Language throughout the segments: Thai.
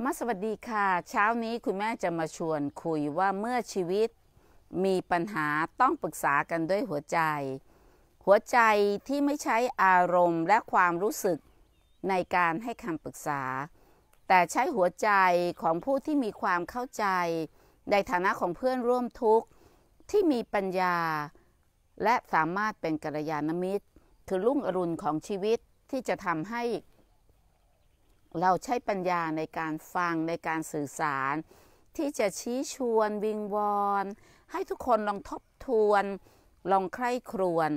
รรมสวัสดีค่ะ เช้านี้คุณแม่จะมาชวนคุยว่าเมื่อชีวิตมีปัญหาต้องปรึกษากันด้วยหัวใจ หัวใจที่ไม่ใช้อารมณ์และความรู้สึกในการให้คำปรึกษา แต่ใช้หัวใจของผู้ที่มีความเข้าใจในฐานะของเพื่อนร่วมทุกข์ที่มีปัญญา และสามารถเป็นกัลยาณมิตรคือรุ่งอรุณของชีวิตที่จะทำให้เราใช้ปัญญาในการฟังในการสื่อสาร ที่จะชี้ชวนวิงวอนให้ทุกคนลองทบทวนลองใคร่ครวญ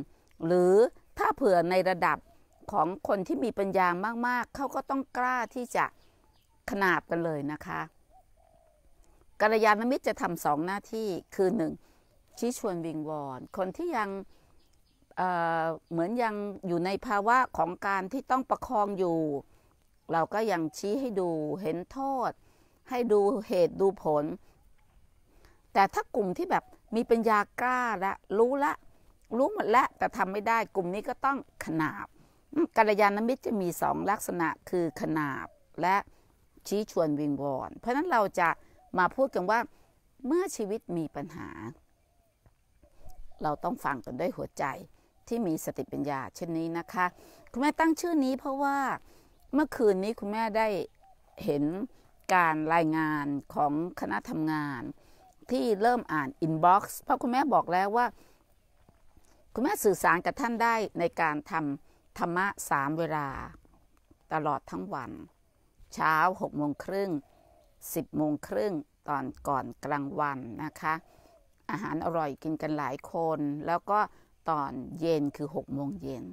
หรือถ้าเผื่อในระดับของคนที่มีปัญญามากๆ เขาก็ต้องกล้าที่จะขนาบกันเลยนะคะกัลยาณมิตรจะทำสองหน้าที่คือหนึ่งชี้ชวนวิงวอนคนที่ยังเเหมือนยังอยู่ในภาวะของการที่ต้องประคองอยู่เราก็ยังชี้ให้ดูเห็นโทษ ให้ดูเหตุดูผล แต่ถ้ากลุ่มที่แบบมีปัญญากล้าละ รู้ละ รู้หมดละแต่ทำไม่ได้ กลุ่มนี้ก็ต้องขนาบกัลยาณมิตรจะมีสองลักษณะคือขนาบและชี้ชวนวิงวอนเพราะนั้นเราจะมาพูดกันว่าเมื่อชีวิตมีปัญหา เราต้องฟังกันด้วยหัวใจที่มีสติปัญญาเช่นนี้นะคะคุณแม่ตั้งชื่อนี้เพราะว่าเมื่อคืนนี้คุณแม่ได้เห็นการรายงานของคณะทำงาน ที่เริ่มอ่านอินบ็อกซ์ เพราะคุณแม่บอกแล้วว่า คุณแม่สื่อสารกับท่านได้ในการทำธรรมะสามเวลา ตลอดทั้งวัน เช้าหกโมงครึ่งสิบโมงครึ่งตอนก่อนกลางวันนะคะ อาหารอร่อยกินกันหลายคน แล้วก็ตอนเย็นคือหกโมงเย็น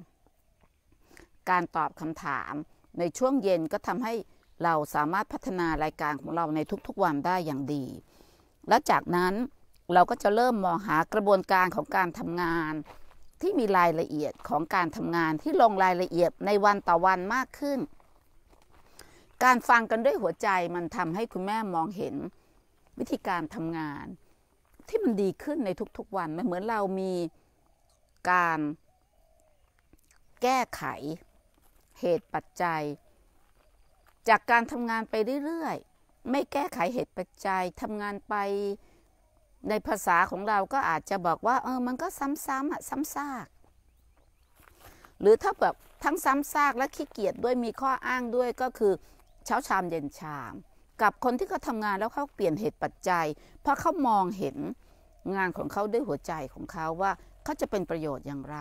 การตอบคำถามในช่วงเย็นก็ทำให้เราสามารถพัฒนารายการของเราในทุกๆวันได้อย่างดี และจากนั้นเราก็จะเริ่มมองหากระบวนการของการทำงาน ที่มีรายละเอียดของการทำงาน ที่ลงรายละเอียดในวันต่อวันมากขึ้น การฟังกันด้วยหัวใจมันทำให้คุณแม่มองเห็นวิธีการทำงาน ที่มันดีขึ้นในทุกๆวันมันเหมือนเรามีการแก้ไขเหตุปัจจัย จากการทำงานไปเรื่อยๆไม่แก้ไขเหตุปัจจัยทำงานไปในภาษาของเราก็อาจจะบอกว่าเออมันก็ซ้ำๆอ่ะซ้ำซาก หรือถ้าแบบทั้งซ้ำซาก และขี้เกียจด้วยมีข้ออ้างด้วยก็คือเช้าชามเย็นชาม กับคนที่เขาทำงานแล้วเขาเปลี่ยนเหตุปัจจัย เพราะเขามองเห็นงานของเขาด้วยหัวใจของเขาว่าเขาจะเป็นประโยชน์อย่างไร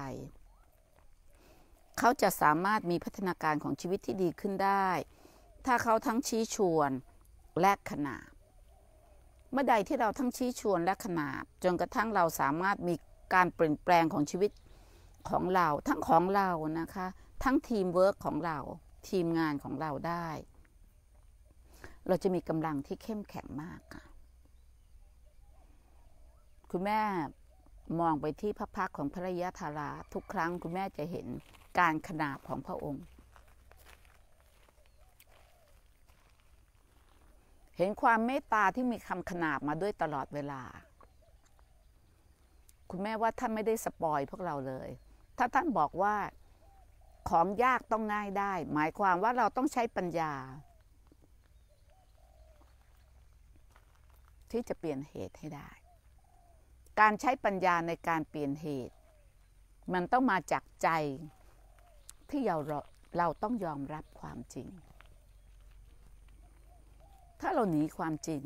เขาจะสามารถมีพัฒนาการของชีวิตที่ดีขึ้นได้ ถ้าเขาทั้งชี้ชวนและขนาบเมื่อใดที่เราทั้งชี้ชวนและขนาบจนกระทั่งเราสามารถมีการเปลี่ยนแปลงของชีวิตของเราทั้งของเรานะคะ ทั้งทีมเวิร์กของเรา ทีมงานของเราได้ เราจะมีกำลังที่เข้มแข็งมากค่ะ คุณแม่มองไปที่พระพักของภรรยาธาราทุกครั้งคุณแม่จะเห็นการขนาบของพระองค์ เห็นความเมตตาที่มีคำขนาบมาด้วยตลอดเวลา คุณแม่ว่าท่านไม่ได้สปอยพวกเราเลย ถ้าท่านบอกว่าของยากต้องง่ายได้ หมายความว่าเราต้องใช้ปัญญา ที่จะเปลี่ยนเหตุให้ได้ การใช้ปัญญาในการเปลี่ยนเหตุ มันต้องมาจากใจที่เราเราต้องยอมรับความจริง ถ้าเราหนีความจริง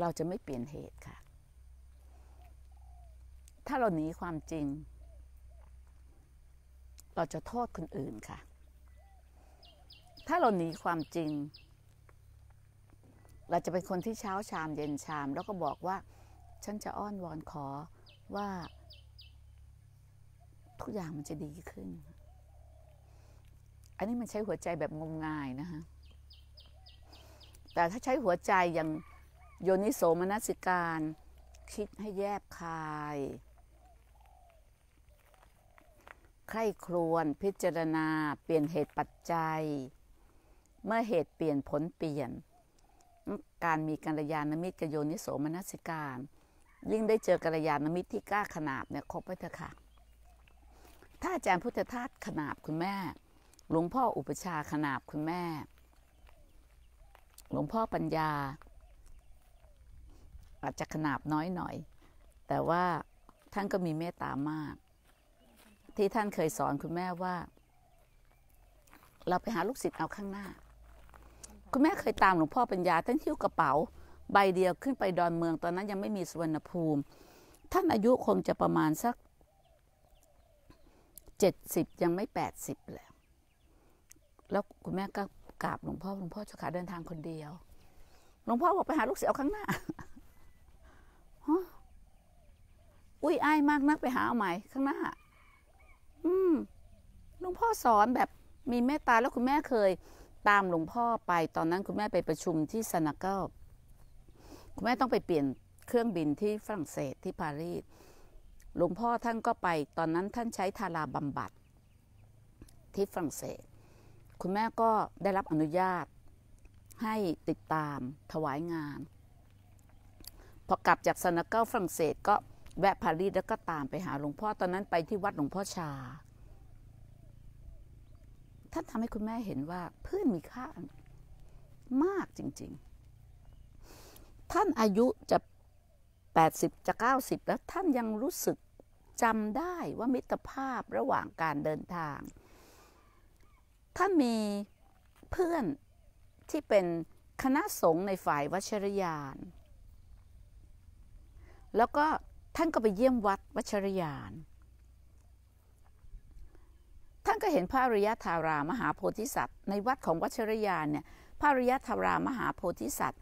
เราจะไม่เปลี่ยนเหตุค่ะ ถ้าเราหนีความจริง เราจะโทษคนอื่นค่ะ ถ้าเราหนีความจริง เราจะเป็นคนที่เช้าชามเย็นชาม แล้วก็บอกว่า ฉันจะอ้อนวอนขอว่า ทุกอย่างมันจะดีขึ้นอันนี้มันใช้หัวใจแบบงมงายนะคะแต่ถ้าใช้หัวใจอย่าง โยนิโสมนสิการ คิดให้แยบคาย ใคร่ครวน พิจารณาเปลี่ยนเหตุปัจจัย เมื่อเหตุเปลี่ยนผลเปลี่ยน การมีกัลยาณมิตรกโยนิโสมนสิการ ยิ่งได้เจอกัลยาณมิตรที่กล้าขนาบเนี่ยครบไปเถอะค่ะ ถ้าอาจารย์พุทธทาสขนาบคุณแม่หลวงพ่ออุปชาขนาบคุณแม่ หลวงพ่อปัญญา อาจจะขนาบน้อยหน่อย แต่ว่าท่านก็มีเมตตามาก ที่ท่านเคยสอนคุณแม่ว่า เราไปหาลูกศิษย์เอาข้างหน้า คุณแม่เคยตามหลวงพ่อปัญญาท่านทิ้วกระเป๋าใบเดียวขึ้นไปดอนเมืองตอนนั้นยังไม่มีสุวรรณภูมิ ท่านอายุคงจะประมาณสักเจ็ดสิบยังไม่แปดสิบแล้วแล้วคุณแม่ก็กราบหลวงพ่อ หลวงพ่อเจ้าขาเดินทางคนเดียว หลวงพ่อบอกไปหาลูกเสืย์อข้างหน้าอุ้ยอายมากนักไปหาเอาใหม่ ข้างหน้าอืมหลวงพ่อสอนแบบมีเมตตา แล้วคุณแม่เคยตามหลวงพ่อไป ตอนนั้นคุณแม่ไปประชุมที่ซานาเก็ลคุณแม่ต้องไปเปลี่ยนเครื่องบินที่ฝรั่งเศสที่ปารีส หลวงพ่อท่านก็ไป ตอนนั้นท่านใช้ทาราบำบัด ที่ฝรั่งเศสคุณแม่ก็ได้รับอนุญาตให้ติดตามถวายงาน พอกลับจากสนาเกลฝรั่งเศสก็แวะปารีสแล้วก็ตามไปหาหลวงพ่อตอนนั้นไปที่วัดหลวงพ่อชา ท่านทำให้คุณแม่เห็นว่าเพื่อนมีค่ามากจริงๆ ท่านอายุจะ 80 จะ 90 แล้วท่านยังรู้สึกจำได้ว่ามิตรภาพระหว่างการเดินทางถ้ามีเพื่อนที่เป็นคณะสงฆ์ในฝ่ายวัชรยาน แล้วก็ท่านก็ไปเยี่ยมวัดวัชรยาน ท่านก็เห็นพระอริยธารามหาโพธิสัตว์ ในวัดของวัชรยานเนี่ย พระอริยธารามหาโพธิสัตว์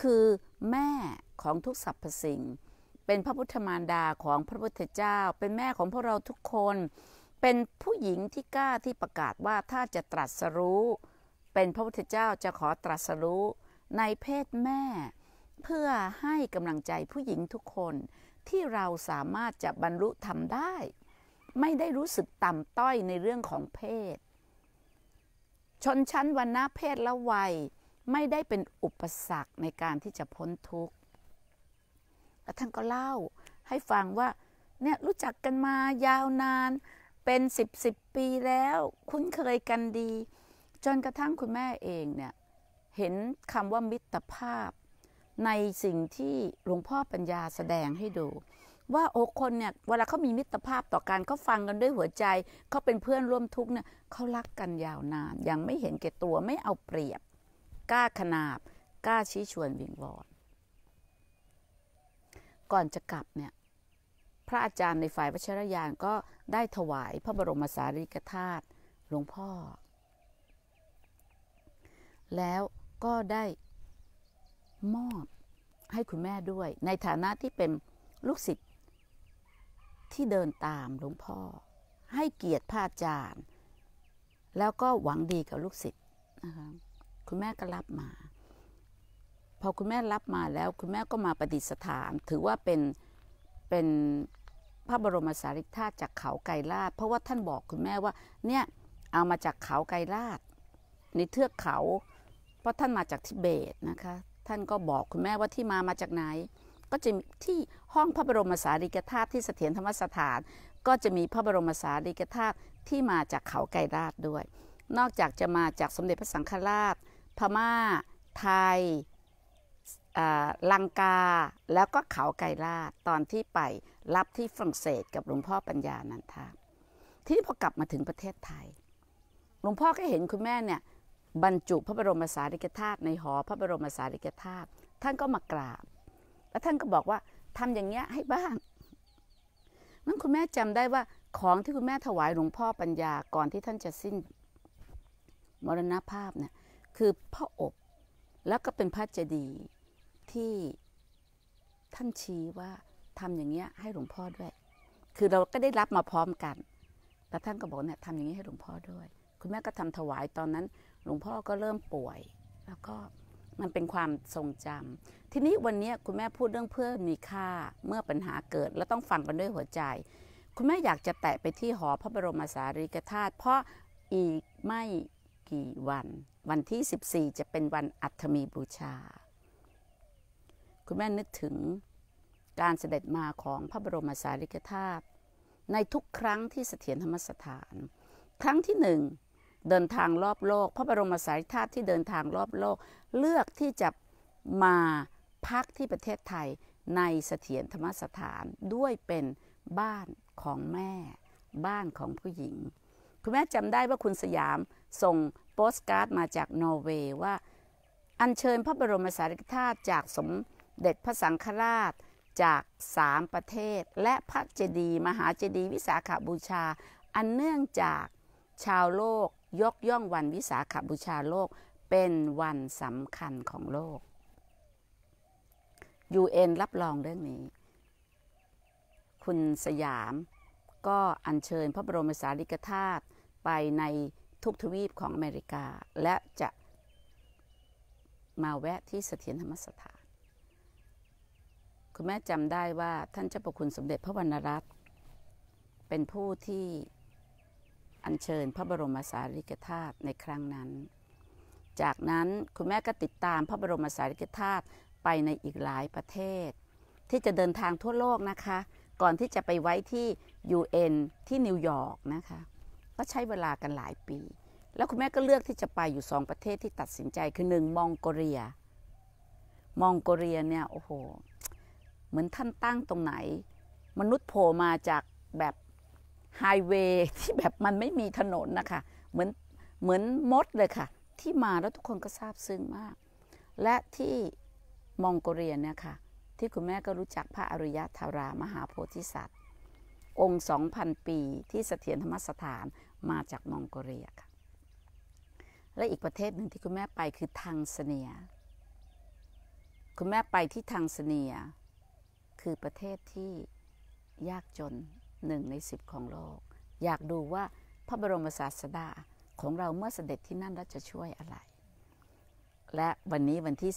คือแม่ของทุกสรรพสิ่ง เป็นพระพุทธมารดาของพระพุทธเจ้า เป็นแม่ของพวกเราทุกคนเป็นผู้หญิงที่กล้าที่ประกาศว่าถ้าจะตรัสรู้ เป็นพระพุทธเจ้าจะขอตรัสรู้ในเพศแม่ เพื่อให้กำลังใจผู้หญิงทุกคนที่เราสามารถจะบรรลุทำได้ ไม่ได้รู้สึกต่ำต้อยในเรื่องของเพศ ชนชั้นวรรณะเพศและวัย ไม่ได้เป็นอุปสรรคในการที่จะพ้นทุกข์แล้วท่านก็เล่าให้ฟังว่าเนี่ยรู้จักกันมายาวนานเป็นสิบสิบปีแล้วคุ้นเคยกันดี จนกระทั่งคุณแม่เองเนี่ย เห็นคำว่ามิตรภาพในสิ่งที่หลวงพ่อปัญญาแสดงให้ดู ว่าโอ้คนเนี่ยเวลาเขามีมิตรภาพต่อกันเขาฟังกันด้วยหัวใจเขาเป็นเพื่อนร่วมทุกเนี่ยเขารักกันยาวนานยังไม่เห็นแก่ตัวไม่เอาเปรียบกล้าขนาบกล้าชี้ชวนวิงวอนก่อนจะกลับเนี่ยระอาจารย์ในฝ่ายวัชรยานก็ได้ถวายพระบรมสารีริกธาตุหลวงพ่อ แล้วก็ได้มอบให้คุณแม่ด้วย ในฐานะที่เป็นลูกศิษย์ที่เดินตามหลวงพ่อ ให้เกียรติพระอาจารย์ แล้วก็หวังดีกับลูกศิษย์นะคบคุณแม่ก็รับมา พอคุณแม่รับมาแล้วคุณแม่ก็มาปฏิสถานถือว่าเป็นเป็นระบรมสารีริกธาตุจากเขาไกรลาดเพราะว่าท่านบอกคุณแม่ว่าเนี่ยเอามาจากเขาไกรลาดในเทือกเขา เพราะท่านมาจากทิเบตนะคะ ท่านก็บอกคุณแม่ว่าที่มามาจากไหน ก็จะที่ห้องพระบรมสารีริกธาตุที่เสถียรธรรมสถาน ก็จะมีพระบรมสารีริกธาตุที่มาจากเขาไกรลาดด้วย นอกจากจะมาจากสมเด็จพระสังฆราชพม่า ไทยลังกาแล้วก็เขาไกลาดตอนที่ไปรับที่ฝรั่งเศสกับหลวงพ่อปัญญานันทาที่พอกลับมาถึงประเทศไทยหลวงพ่อก็เห็นคุณแม่เนี่ยบรรจุพระบรมสารีริกธาตุในหอพระบรมสารีริกธาตุท่านก็มากราบ แล้วท่านก็บอกว่าทำอย่างเงี้ยให้บ้างนั่นคุณแม่จำได้ว่าของที่คุณแม่ถวายหลวงพ่อปัญญาก่อนที่ท่านจะสิ้นมรณภาพเนี่ยคือพระอบแล้วก็เป็นพระเจดีย์ที่ท่านชี้ว่าทำอย่างเงี้ยให้หลวงพ่อด้วย คือเราก็ได้รับมาพร้อมกัน แต่ท่านก็บอกเนี่ยทำอย่างนี้ให้หลวงพ่อด้วย คุณแม่ก็ทำถวายตอนนั้น หลวงพ่อก็เริ่มป่วย แล้วก็มันเป็นความทรงจำ ทีนี้วันนี้คุณแม่พูดเรื่องเพื่อนมีค่าเมื่อปัญหาเกิด แล้วต้องฟังกันด้วยหัวใจ คุณแม่อยากจะแตะไปที่หอพระบรมสารีริกธาตุ เพราะอีกไม่กี่วัน วันที่ 14 จะเป็นวันอัฐมีบูชาคุณแม่นึกถึงการเสด็จมาของพระบรมสารีริกธาตุในทุกครั้งที่เสถียรธรรมสถาน ครั้งที่หนึ่งเดินทางรอบโลก พระบรมสารีริกธาตุที่เดินทางรอบโลก เลือกที่จะมาพักที่ประเทศไทยในเสถียรธรรมสถานด้วยเป็นบ้านของแม่บ้านของผู้หญิง คุณแม่จำได้ว่าคุณสยามส่งโปสการ์ดมาจากนอร์เวย์ว่าอัญเชิญพระบรมสารีริกธาตุจากสมเด็จพระสังฆราชจากสามประเทศและพระเจดีย์มหาเจดีย์วิสาขาบูชา อันเนื่องจากชาวโลกยกย่องวันวิสาขาบูชาโลก เป็นวันสำคัญของโลก UN รับรองเรื่องนี้ คุณสยามก็อัญเชิญพระบรมสารีริกธาตุไปในทุกทวีปของอเมริกา และจะมาแวะที่เสถียรธรรมสถานคุณแม่จำได้ว่าท่านเจ้าประคุณสมเด็จพระวรรณรัตน์เป็นผู้ที่อัญเชิญพระบรมสารีริกธาตุในครั้งนั้น จากนั้นคุณแม่ ก็ติดตามพระบรมสารีริกธาตุไปในอีกหลายประเทศ ที่จะเดินทางทั่วโลกนะคะก่อนที่จะไปไว้ที่ UN ที่นิวยอร์กนะคะก็ใช้เวลากันหลายปี แล้วคุณแม่ก็เลือกที่จะไปอยู่สองประเทศที่ตัดสินใจคือหนึ่งมองโกเลีย มองโกเลียเนี่ยโอ้โหเหมือนท่านตั้งตรงไหน มนุษย์โผล่มาจากแบบ ไฮเวย์ที่แบบมันไม่มีถนนนะคะเหมือนเหมือนมดเลยค่ะ ที่มาแล้วทุกคนก็ซาบซึ้งมาก และที่มองโกเลียเนี่ยค่ะที่คุณแม่ก็รู้จักพระอริยธารามหาโพธิสัตว์ องค์สองพันปีที่เสถียรธรรมสถานมาจากมองโกเลียค่ะ และอีกประเทศหนึ่งที่คุณแม่ไปคือทังเสเนีย คุณแม่ไปที่ทังเสเนียคือประเทศที่ยากจนหนึ่งในสิบของโลก อยากดูว่าพระบรมศาสดาของเราเมื่อเสด็จที่นั่นแล้วจะช่วยอะไร และวันนี้วันที่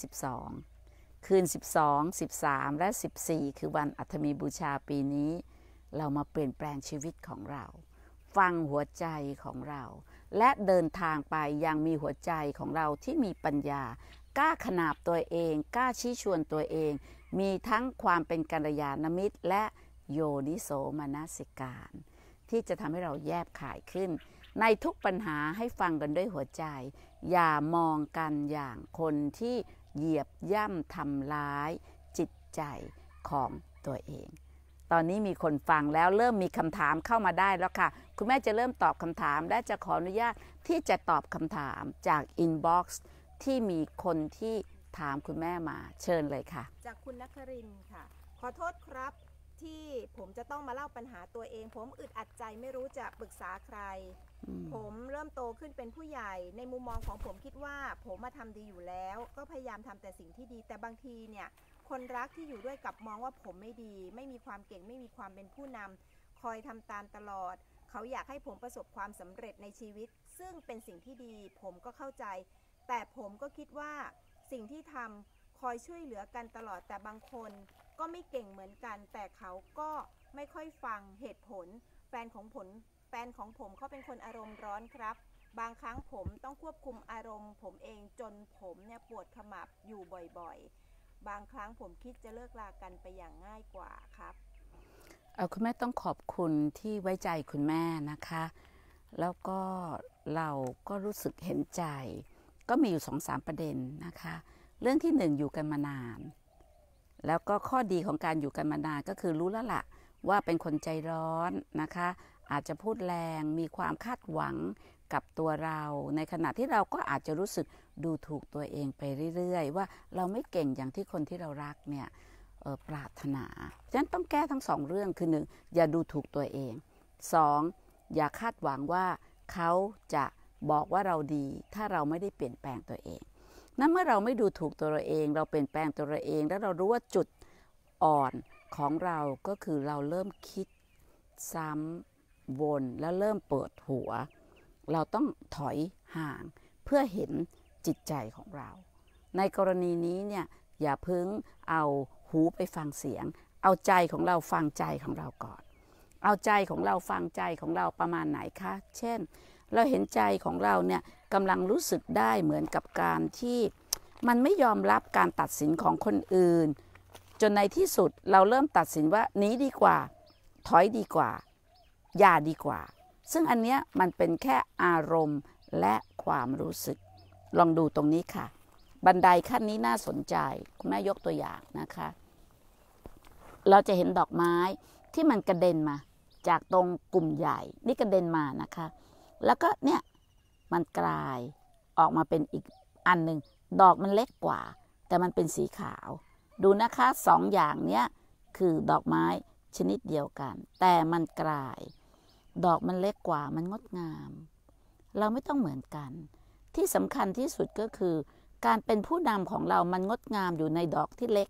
12 คืน 12 13 และ 14 คือวันอัฐมีบูชาปีนี้ เรามาเปลี่ยนแปลงชีวิตของเรา ฟังหัวใจของเรา และเดินทางไปยังมีหัวใจของเราที่มีปัญญากล้าขนาบตัวเองกล้าชี้ชวนตัวเองมีทั้งความเป็นกัลยาณมิตรและโยนิโสมนสิการ ที่จะทำให้เราแยบขายขึ้น ในทุกปัญหาให้ฟังกันด้วยหัวใจ อย่ามองกันอย่างคนที่เหยียบย่ำทำร้ายจิตใจของตัวเอง ตอนนี้มีคนฟังแล้วเริ่มมีคำถามเข้ามาได้แล้วค่ะ คุณแม่จะเริ่มตอบคำถาม และจะขออนุญาตที่จะตอบคำถามจากอินบ็อกซ์ที่มีคนที่ถามคุณแม่มาเชิญเลยค่ะ จากคุณนครินค่ะ ขอโทษครับที่ผมจะต้องมาเล่าปัญหาตัวเอง ผมอึดอัดใจไม่รู้จะปรึกษาใคร ผมเริ่มโตขึ้นเป็นผู้ใหญ่ ในมุมมองของผมคิดว่า ผมมาทำดีอยู่แล้ว ก็พยายามทำแต่สิ่งที่ดี แต่บางทีเนี่ยคนรักที่อยู่ด้วยกับมองว่าผมไม่ดี ไม่มีความเก่งไม่มีความเป็นผู้นำ คอยทำตามตลอด เขาอยากให้ผมประสบความสำเร็จในชีวิต ซึ่งเป็นสิ่งที่ดีผมก็เข้าใจ แต่ผมก็คิดว่าสิ่งที่ทำคอยช่วยเหลือกันตลอด แต่บางคนก็ไม่เก่งเหมือนกัน แต่เขาก็ไม่ค่อยฟังเหตุผลแฟนของผลแฟนของผมเขาเป็นคนอารมณ์ร้อนครับ บางครั้งผมต้องควบคุมอารมณ์ ผมเองจนผมเนี่ยปวดขมับอยู่บ่อยๆ บางครั้งผมคิดจะเลิกลากันไปอย่างง่ายกว่าครับเอาคุณแม่ต้องขอบคุณที่ไว้ใจคุณแม่นะคะ แล้วก็ เราก็รู้สึกเห็นใจก็มีอยู่สองสามประเด็นนะคะ เรื่องที่หนึ่งอยู่กันมานาน แล้วก็ข้อดีของการอยู่กันมานาน ก็คือรู้แล้วละ่ะว่าเป็นคนใจร้อนนะคะ อาจจะพูดแรง มีความคาดหวังกับตัวเรา ในขณะที่เราก็อาจจะรู้สึกดูถูกตัวเองไปเรื่อยๆ ว่าเราไม่เก่งอย่างที่คนที่เรารักเนี่ยปรารถนา ฉะนั้น ต้องแก้ทั้งสองเรื่องคือหนึ่งอย่าดูถูกตัวเองสองอย่าคาดหวังว่าเขาจะบอกว่าเราดีถ้าเราไม่ได้เปลี่ยนแปลงตัวเอง นั้นเมื่อเราไม่ดูถูกตัวเราเอง เราเปลี่ยนแปลงตัวเราเองแล้วเรารู้ว่าจุดอ่อนของเราก็คือเราเริ่มคิดซ้ำวนแล้วเริ่มเปิดหัว เราต้องถอยห่างเพื่อเห็นจิตใจของเรา ในกรณีนี้เนี่ยอย่าพึ่งเอาหูไปฟังเสียง เอาใจของเราฟังใจของเราก่อน เอาใจของเราฟังใจของเราประมาณไหนคะ เช่นเราเห็นใจของเราเนี่ยกำลังรู้สึกได้เหมือนกับการที่มันไม่ยอมรับการตัดสินของคนอื่น จนในที่สุดเราเริ่มตัดสินว่านี้ดีกว่า ถอยดีกว่า อย่าดีกว่า ซึ่งอันเนี้ยมันเป็นแค่อารมณ์และความรู้สึก ลองดูตรงนี้ค่ะ บันไดขั้นนี้น่าสนใจคุณแม่ยกตัวอย่างนะคะ เราจะเห็นดอกไม้ที่มันกระเด็นมาจากตรงกลุ่มใหญ่ นี่กระเด็นมานะคะแล้วก็เนี่ยมันกลายออกมาเป็นอีก อันหนึ่งดอกมันเล็กกว่า แต่มันเป็นสีขาว ดูนะคะสองอย่างเนี้ยคือดอกไม้ชนิดเดียวกัน แต่มันกลาย ดอกมันเล็กกว่ามันงดงาม เราไม่ต้องเหมือนกัน ที่สำคัญที่สุดก็คือ การเป็นผู้นำของเรามันงดงามอยู่ในดอกที่เล็ก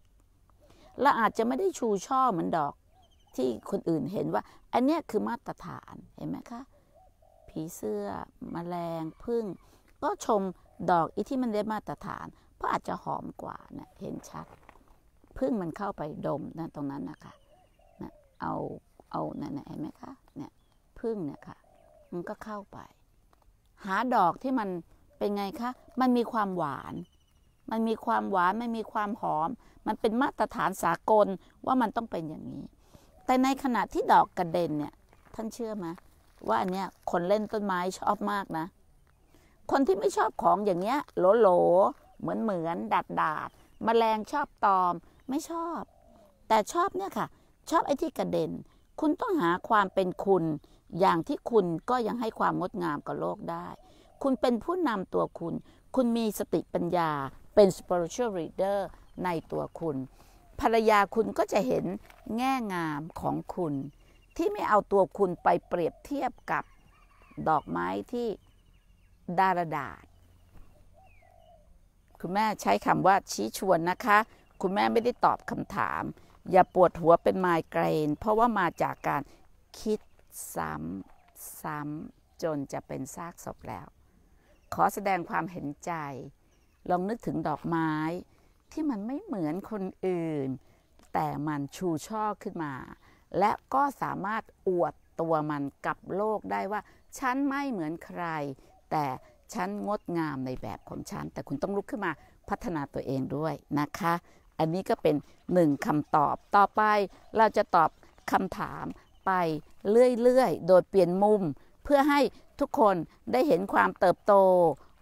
เราอาจจะไม่ได้ชูช่อเหมือนดอกที่คนอื่นเห็นว่า อันนี้คือมาตรฐานเห็นไหมคะผีเสื้อมแมลงพึ่งก็ชมดอกอีที่มันได้มาตรฐานเพราะอาจจะหอมกว่านะเห็นชัดพึ่งมันเข้าไปดมนะตรงนั้นนะคะนะเอาเอานี่นเห็นไหมคะเนี่ยพึ่งเนี่ยค่ะมันก็เข้าไป หาดอกที่มันเป็นไงคะมันมีความหวาน มันมีความหวาน มันมีความหอม มันเป็นมาตรฐานสากลว่ามันต้องเป็นอย่างนี้ แต่ในขณะที่ดอกกระเด็นเนี่ยท่านเชื่อไหมว่าอันเนี้ยคนเล่นต้นไม้ชอบมากนะ คนที่ไม่ชอบของอย่างเนี้ยโหลโหลเหมือนเหมือนดาดดาดมแมลงชอบตอมไม่ชอบ แต่ชอบเนี่ยค่ะชอบไอ้ที่กระเด็น คุณต้องหาความเป็นคุณ อย่างที่คุณก็ยังให้ความงดงามกับโลกได้ คุณเป็นผู้นำตัวคุณ คุณมีสติปัญญา เป็น spiritual reader ในตัวคุณ ภรรยาคุณก็จะเห็นแง่งามของคุณที่ไม่เอาตัวคุณไปเปรียบเทียบกับดอกไม้ที่ดารดาษ คุณแม่ใช้คำว่าชี้ชวนนะคะ คุณแม่ไม่ได้ตอบคำถาม อย่าปวดหัวเป็นไมเกรน เพราะว่ามาจากการคิดซ้ำซ้ำจนจะเป็นซากศพแล้ว ขอแสดงความเห็นใจ ลองนึกถึงดอกไม้ที่มันไม่เหมือนคนอื่น แต่มันชูช่อขึ้นมาและก็สามารถอวดตัวมันกับโลกได้ว่า ฉันไม่เหมือนใคร แต่ฉันงดงามในแบบของฉัน แต่คุณต้องลุกขึ้นมาพัฒนาตัวเองด้วยนะคะ อันนี้ก็เป็นหนึ่งคำตอบต่อไปเราจะตอบคำถามไปเรื่อยๆโดยเปลี่ยนมุม เพื่อให้ทุกคนได้เห็นความเติบโต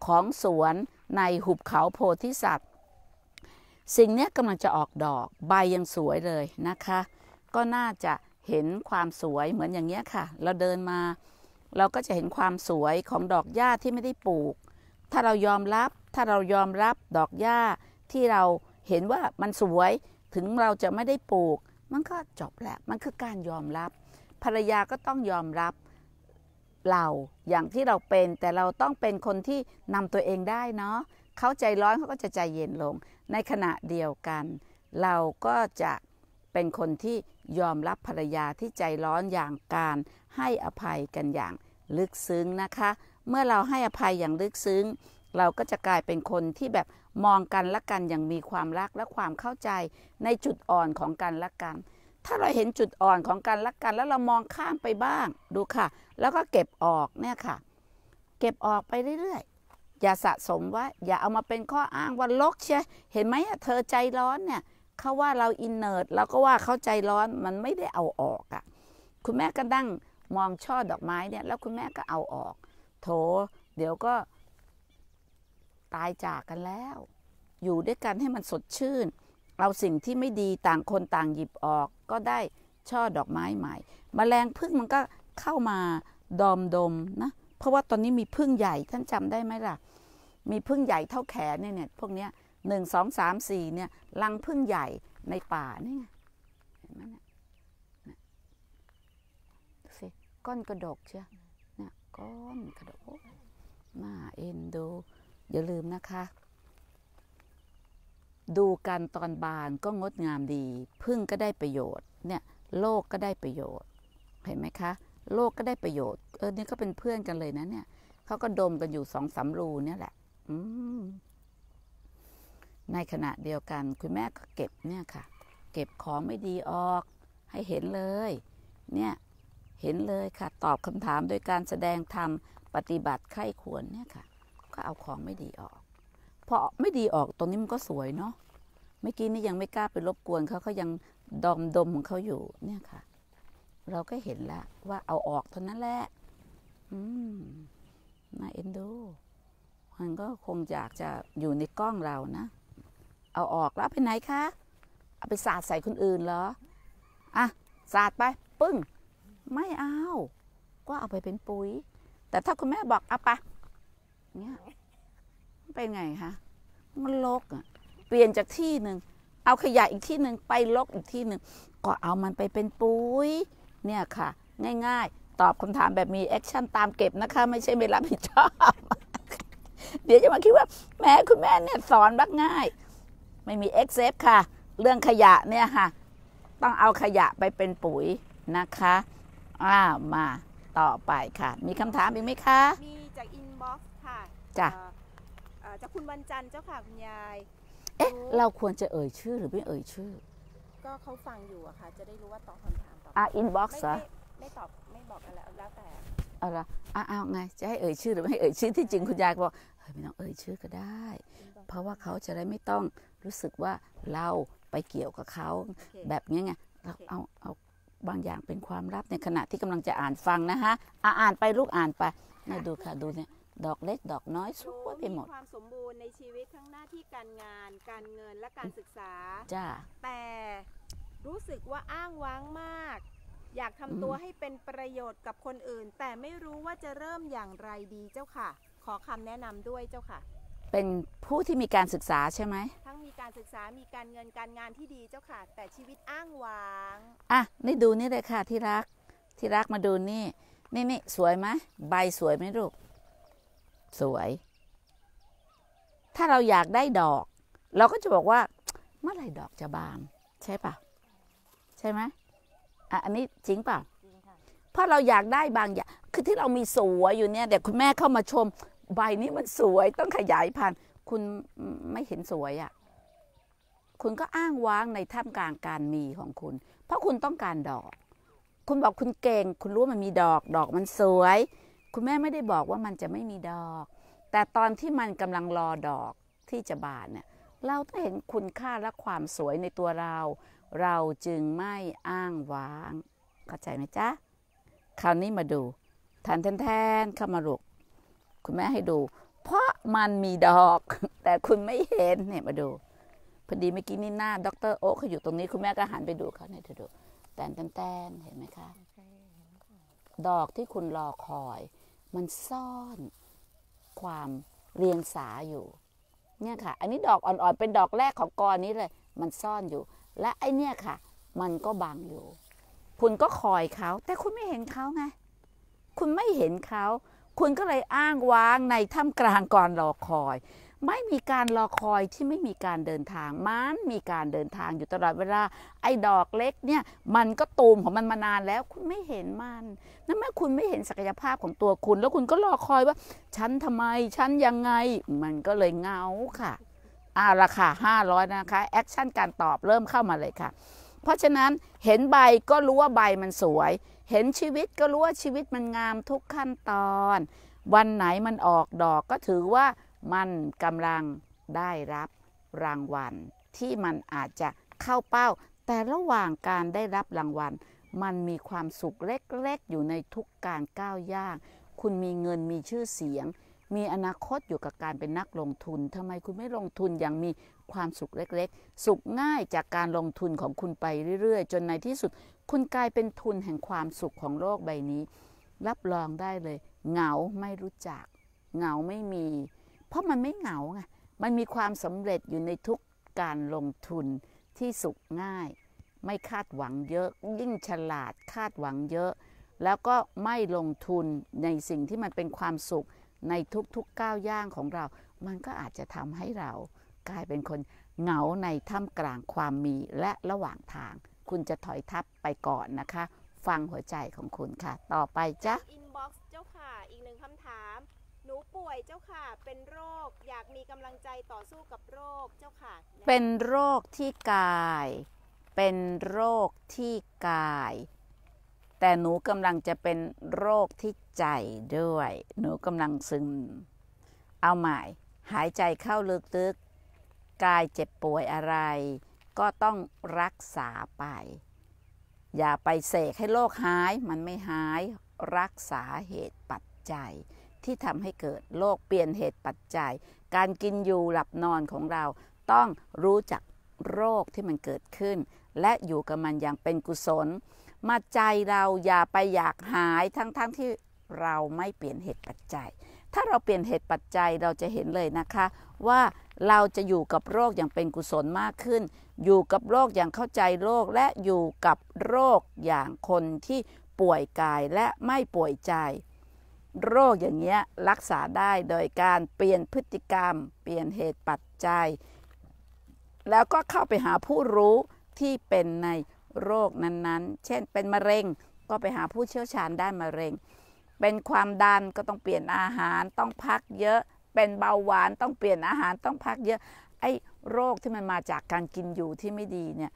ของสวนในหุบเขาโพธิสัตว์ สิ่งนี้กำลังจะออกดอกใบยังสวยเลยนะคะก็น่าจะเห็นความสวยเหมือนอย่างเงี้ยค่ะ เราเดินมา เราก็จะเห็นความสวยของดอกหญ้าที่ไม่ได้ปลูก ถ้าเรายอมรับ ถ้าเรายอมรับดอกหญ้าที่เราเห็นว่ามันสวย ถึงเราจะไม่ได้ปลูก มันก็จบแล้วมันคือการยอมรับ ภรรยาก็ต้องยอมรับเราอย่างที่เราเป็น แต่เราต้องเป็นคนที่นำตัวเองได้เนาะ เขาใจร้อนเขาก็จะใจเย็นลง ในขณะเดียวกัน เราก็จะเป็นคนที่ยอมรับภรรยาที่ใจร้อนอย่างการให้อภัยกันอย่างลึกซึ้งนะคะ เมื่อเราให้อภัยอย่างลึกซึ้ง เราก็จะกลายเป็นคนที่แบบมองกันละกันอย่างมีความรักและความเข้าใจในจุดอ่อนของกันละกัน ถ้าเราเห็นจุดอ่อนของกันละกันแล้วเรามองข้ามไปบ้างดูค่ะ แล้วก็เก็บออกเนี่ยค่ะ เก็บออกไปเรื่อยๆ อย่าสะสมว่าอย่าเอามาเป็นข้ออ้างว่าลกใช่เห็นไหมเธอใจร้อนเนี่ยเขาว่าเราอินเนอร์เราก็ว่าเขาใจร้อนมันไม่ได้เอาออกอะ่ะคุณแม่ก็ดั้งมองช่อดอกไม้เนี่ย แล้วคุณแม่ก็เอาออก โถ เดี๋ยวก็ตายจากกันแล้ว อยู่ด้วยกันให้มันสดชื่นเอาสิ่งที่ไม่ดีต่างคนต่างหยิบออก ก็ได้ช่อดอกไม้ใหม่มแมลงพึ่งมันก็เข้ามาดอมดมนะเพราะว่าตอนนี้มีพึ่งใหญ่ท่านจำได้ไหมล่ะ มีพึ่งใหญ่เท่าแขนเนี่ยพวกเนี้ยหนึ่งสองสามสี่เนี่ยรังพึ่งใหญ่ในป่านี่ไงเห็นไหมเนี่ยดูสิก้อนกระดกเชียเนี่ยก้อนกระดกน้าเอ็นดู อย่าลืมนะคะ ดูกันตอนบานก็งดงามดีพึ่งก็ได้ประโยชน์ เนี่ย โลกก็ได้ประโยชน์ เห็นไหมคะ โลกก็ได้ประโยชน์ เออเนี่ยก็เป็นเพื่อนกันเลยนะ เนี่ยเขาก็ดมกันอยู่สองสามรูเนี่ยแหละ อืมในขณะเดียวกัน คุณแม่ก็เก็บเนี่ยค่ะเก็บของไม่ดีออก ให้เห็นเลย เนี่ย เห็นเลยค่ะ ตอบคำถามโดยการแสดงธรรมปฏิบัติไข้ควรเนี่ยค่ะ ก็เอาของไม่ดีออกพอไม่ดีออกตรงนี้มันก็สวยเนาะเมื่อกี้นี่ยังไม่กล้าไปรบกวนเขาเขายังดอมดมของเขาอยู่เนี่ยค่ะ เราก็เห็นละ ว่าเอาออกเท่านั้นแหละอืมน่าเอ็นดูมันก็คงอยากจะอยู่ในกล้องเรานะเอาออกแล้วไปไหนคะ เอาไปสาดใส่คนอื่นเหรอ อ่ะสาดไป ปึ้ง ไม่เอา ก็เอาไปเป็นปุ๋ย แต่ถ้าคุณแม่บอกเอาไปเนี่ยเป็นไงคะ มันลกอ่ะเปลี่ยนจากที่หนึ่ง เอาขยะอีกที่หนึ่งไปลกอีกที่หนึ่งก็เอามันไปเป็นปุ๋ย เนี่ยค่ะ ง่ายๆ ตอบคำถามแบบมีแอคชั่นตามเก็บนะคะ ไม่ใช่ไม่รับผิดชอบ เดี๋ยวจะมาคิดว่า แม่คุณแม่เนี่ยสอนบักง่ายไม่มีเอ็กเซฟค่ะ เรื่องขยะเนี่ยค่ะ ต้องเอาขยะไปเป็นปุ๋ยนะคะอ่ามาต่อไปค่ะ มีคำถามอีกไหมคะ มีจากอินบ็อกซ์ค่ะจ้ะจากคุณวันจันทร์เจ้าค่ะคุณยาย เอ๊ะ เราควรจะเอ่ยชื่อหรือไม่เอ่ยชื่อ ก็เขาฟังอยู่อะค่ะ จะได้รู้ว่าตอบคำถามตอบอ่าอินบ็อกซ์เหรอไม่ตอบไม่บอกกันแล้วแล้วแต่เอาละอ้าวไง จะให้เอ่ยชื่อหรือไม่เอ่ยชื่อที่จริงคุณยายบอกเยไม่ต้องเอ่ยชื่อก็ได้ เพราะว่าเขาจะได้ไม่ต้องรู้สึกว่าเราไปเกี่ยวกับเขา แบบนี้ไงเราเอาเอาบางอย่างเป็นความลับในขณะที่กำลังจะอ่านฟังนะฮะอ่านไปลูกอ่านไปน่ดูค่ะดูเนี่ยดอกเล็กดอกน้อยสวยไปหมดความสมบูรณ์ในชีวิตทั้งหน้าที่การงาน การเงินและการศึกษาจ้าแต่รู้สึกว่าอ้างว้างมาก อยากทำตัวให้เป็นประโยชน์กับคนอื่น แต่ไม่รู้ว่าจะเริ่มอย่างไรดีเจ้าค่ะ ขอคำแนะนำด้วยเจ้าค่ะเป็นผู้ที่มีการศึกษาใช่ไหมทั้งมีการศึกษา มีการเงินการงานที่ดี เจ้าค่ะ แต่ชีวิตอ้างว้างอ่ะนี่ดูนี่เลยค่ะที่รัก ที่รักมาดูนี่ นี่นี่สวยไหม ใบสวยไหมลูกสวย ถ้าเราอยากได้ดอก เราก็จะบอกว่า เมื่อไหร่ดอกจะบานใช่ปะใช่ไหมอ่ะอันนี้จริงปะเพราะเราอยากได้บางอย่างคือที่เรามีสวยอยู่เนี่ยเดี๋ยวคุณแม่เข้ามาชมใบนี้มันสวยต้องขยายพันธุ์คุณไม่เห็นสวยอะ่ะ คุณก็อ้างว้างในท่ามกลางการมีของคุณ เพราะคุณต้องการดอก คุณบอกคุณเก่ง คุณรู้มันมีดอก ดอกมันสวย คุณแม่ไม่ได้บอกว่ามันจะไม่มีดอก แต่ตอนที่มันกำลังรอดอกที่จะบานเนี่ย เราต้องเห็นคุณค่าและความสวยในตัวเรา เราจึงไม่อ้างว้าง เข้าใจไหมจ๊ะ คราวนี้มาดูแทนแทนเข้ามาลุกคุณแม่ให้ดู เพราะมันมีดอก แต่คุณไม่เห็นเนี่ยมาดู พอดีเมื่อกี้นี่หน้า ดร โอ๊คเขาอยู่ตรงนี้ คุณแม่ก็หันไปดูเขาเนี่ยเธอดู แตนแตนเห็นไหมคะ ดอกที่คุณรอคอยมันซ่อนความเรียงสาอยู่ เนี่ยค่ะ อันนี้ดอกอ่อนๆเป็นดอกแรกของกอนี้เลยมันซ่อนอยู่และไอเนี่ยค่ะ มันก็บังอยู่ คุณก็คอยเขา แต่คุณไม่เห็นเขาไง คุณไม่เห็นเขาคุณก็เลยอ้างว้างในถ้ำกลางก่อนรอคอย ไม่มีการรอคอยที่ไม่มีการเดินทางมันมีการเดินทางอยู่ตลอดเวลา ไอ้ดอกเล็กเนี่ย มันก็ตูมของมันมานานแล้ว คุณไม่เห็นมันนั่นหมายคุณไม่เห็นศักยภาพของตัวคุณ แล้วคุณก็รอคอยว่า ฉันทำไม ฉันยังไงมันก็เลยเงาค่ะอาราคาห้าร้อยนะคะแอคชั่นการตอบเริ่มเข้ามาเลยค่ะเพราะฉะนั้นเห็นใบก็รู้ว่าใบมันสวยเห็นชีวิตก็รู้ว่าชีวิตมันงามทุกขั้นตอน วันไหนมันออกดอกก็ถือว่ามันกำลังได้รับรางวัลที่มันอาจจะเข้าเป้า แต่ระหว่างการได้รับรางวัล มันมีความสุขเล็กๆ อยู่ในทุกการก้าวย่างคุณมีเงินมีชื่อเสียง มีอนาคตอยู่กับการเป็นนักลงทุน ทำไมคุณไม่ลงทุนอย่างมีความสุขเล็กๆ สุขง่ายจากการลงทุนของคุณไปเรื่อยๆ จนในที่สุดคุณกลายเป็นทุนแห่งความสุขของโลกใบนี้ รับรองได้เลยเหงาไม่รู้จักเหงาไม่มี เพราะมันไม่เหงาไงมันมีความสำเร็จอยู่ในทุกการลงทุนที่สุขง่าย ไม่คาดหวังเยอะ ยิ่งฉลาดคาดหวังเยอะ แล้วก็ไม่ลงทุนในสิ่งที่มันเป็นความสุขในทุกๆก้าวย่างของเรา มันก็อาจจะทำให้เรากลายเป็นคนเหงาในท่ามกลางความมีและระหว่างทางคุณจะถอยทับไปก่อนนะคะ ฟังหัวใจของคุณค่ะ ต่อไปจ้ะอินบ็อกซ์เจ้าค่ะอีกหนึ่งคำถาม หนูป่วยเจ้าค่ะเป็นโรคอยากมีกำลังใจต่อสู้กับโรคเจ้าค่ะ เป็นโรคที่กาย เป็นโรคที่กาย แต่หนูกำลังจะเป็นโรคที่ใจด้วย หนูกำลังซึมเอาใหม่หายใจเข้าลึกๆกายเจ็บป่วยอะไรก็ต้องรักษาไป อย่าไปเสกให้โรคหาย มันไม่หาย รักษาเหตุปัจจัย ที่ทำให้เกิดโรคเปลี่ยนเหตุปัจจัย การกินอยู่หลับนอนของเรา ต้องรู้จักโรคที่มันเกิดขึ้น และอยู่กับมันอย่างเป็นกุศล มาใจเราอย่าไปอยากหายทั้งๆทที่เราไม่เปลี่ยนเหตุปัจจัย ถ้าเราเปลี่ยนเหตุปัจจัยเราจะเห็นเลยนะคะ ว่าเราจะอยู่กับโรคอย่างเป็นกุศลมากขึ้นอยู่กับโรคอย่างเข้าใจโรคและอยู่กับโรคอย่างคนที่ป่วยกายและไม่ป่วยใจ โรคอย่างเงี้ยรักษาได้โดยการเปลี่ยนพฤติกรรมเปลี่ยนเหตุปัจจัย แล้วก็เข้าไปหาผู้รู้ที่เป็นในโรคนั้นๆ เช่นเป็นมะเร็งก็ไปหาผู้เชี่ยวชาญด้านมะเร็ง เป็นความดันก็ต้องเปลี่ยนอาหารต้องพักเยอะ เป็นเบาหวานต้องเปลี่ยนอาหารต้องพักเยอะไอ้โรคที่มันมาจากการกินอยู่ที่ไม่ดีเนี่ย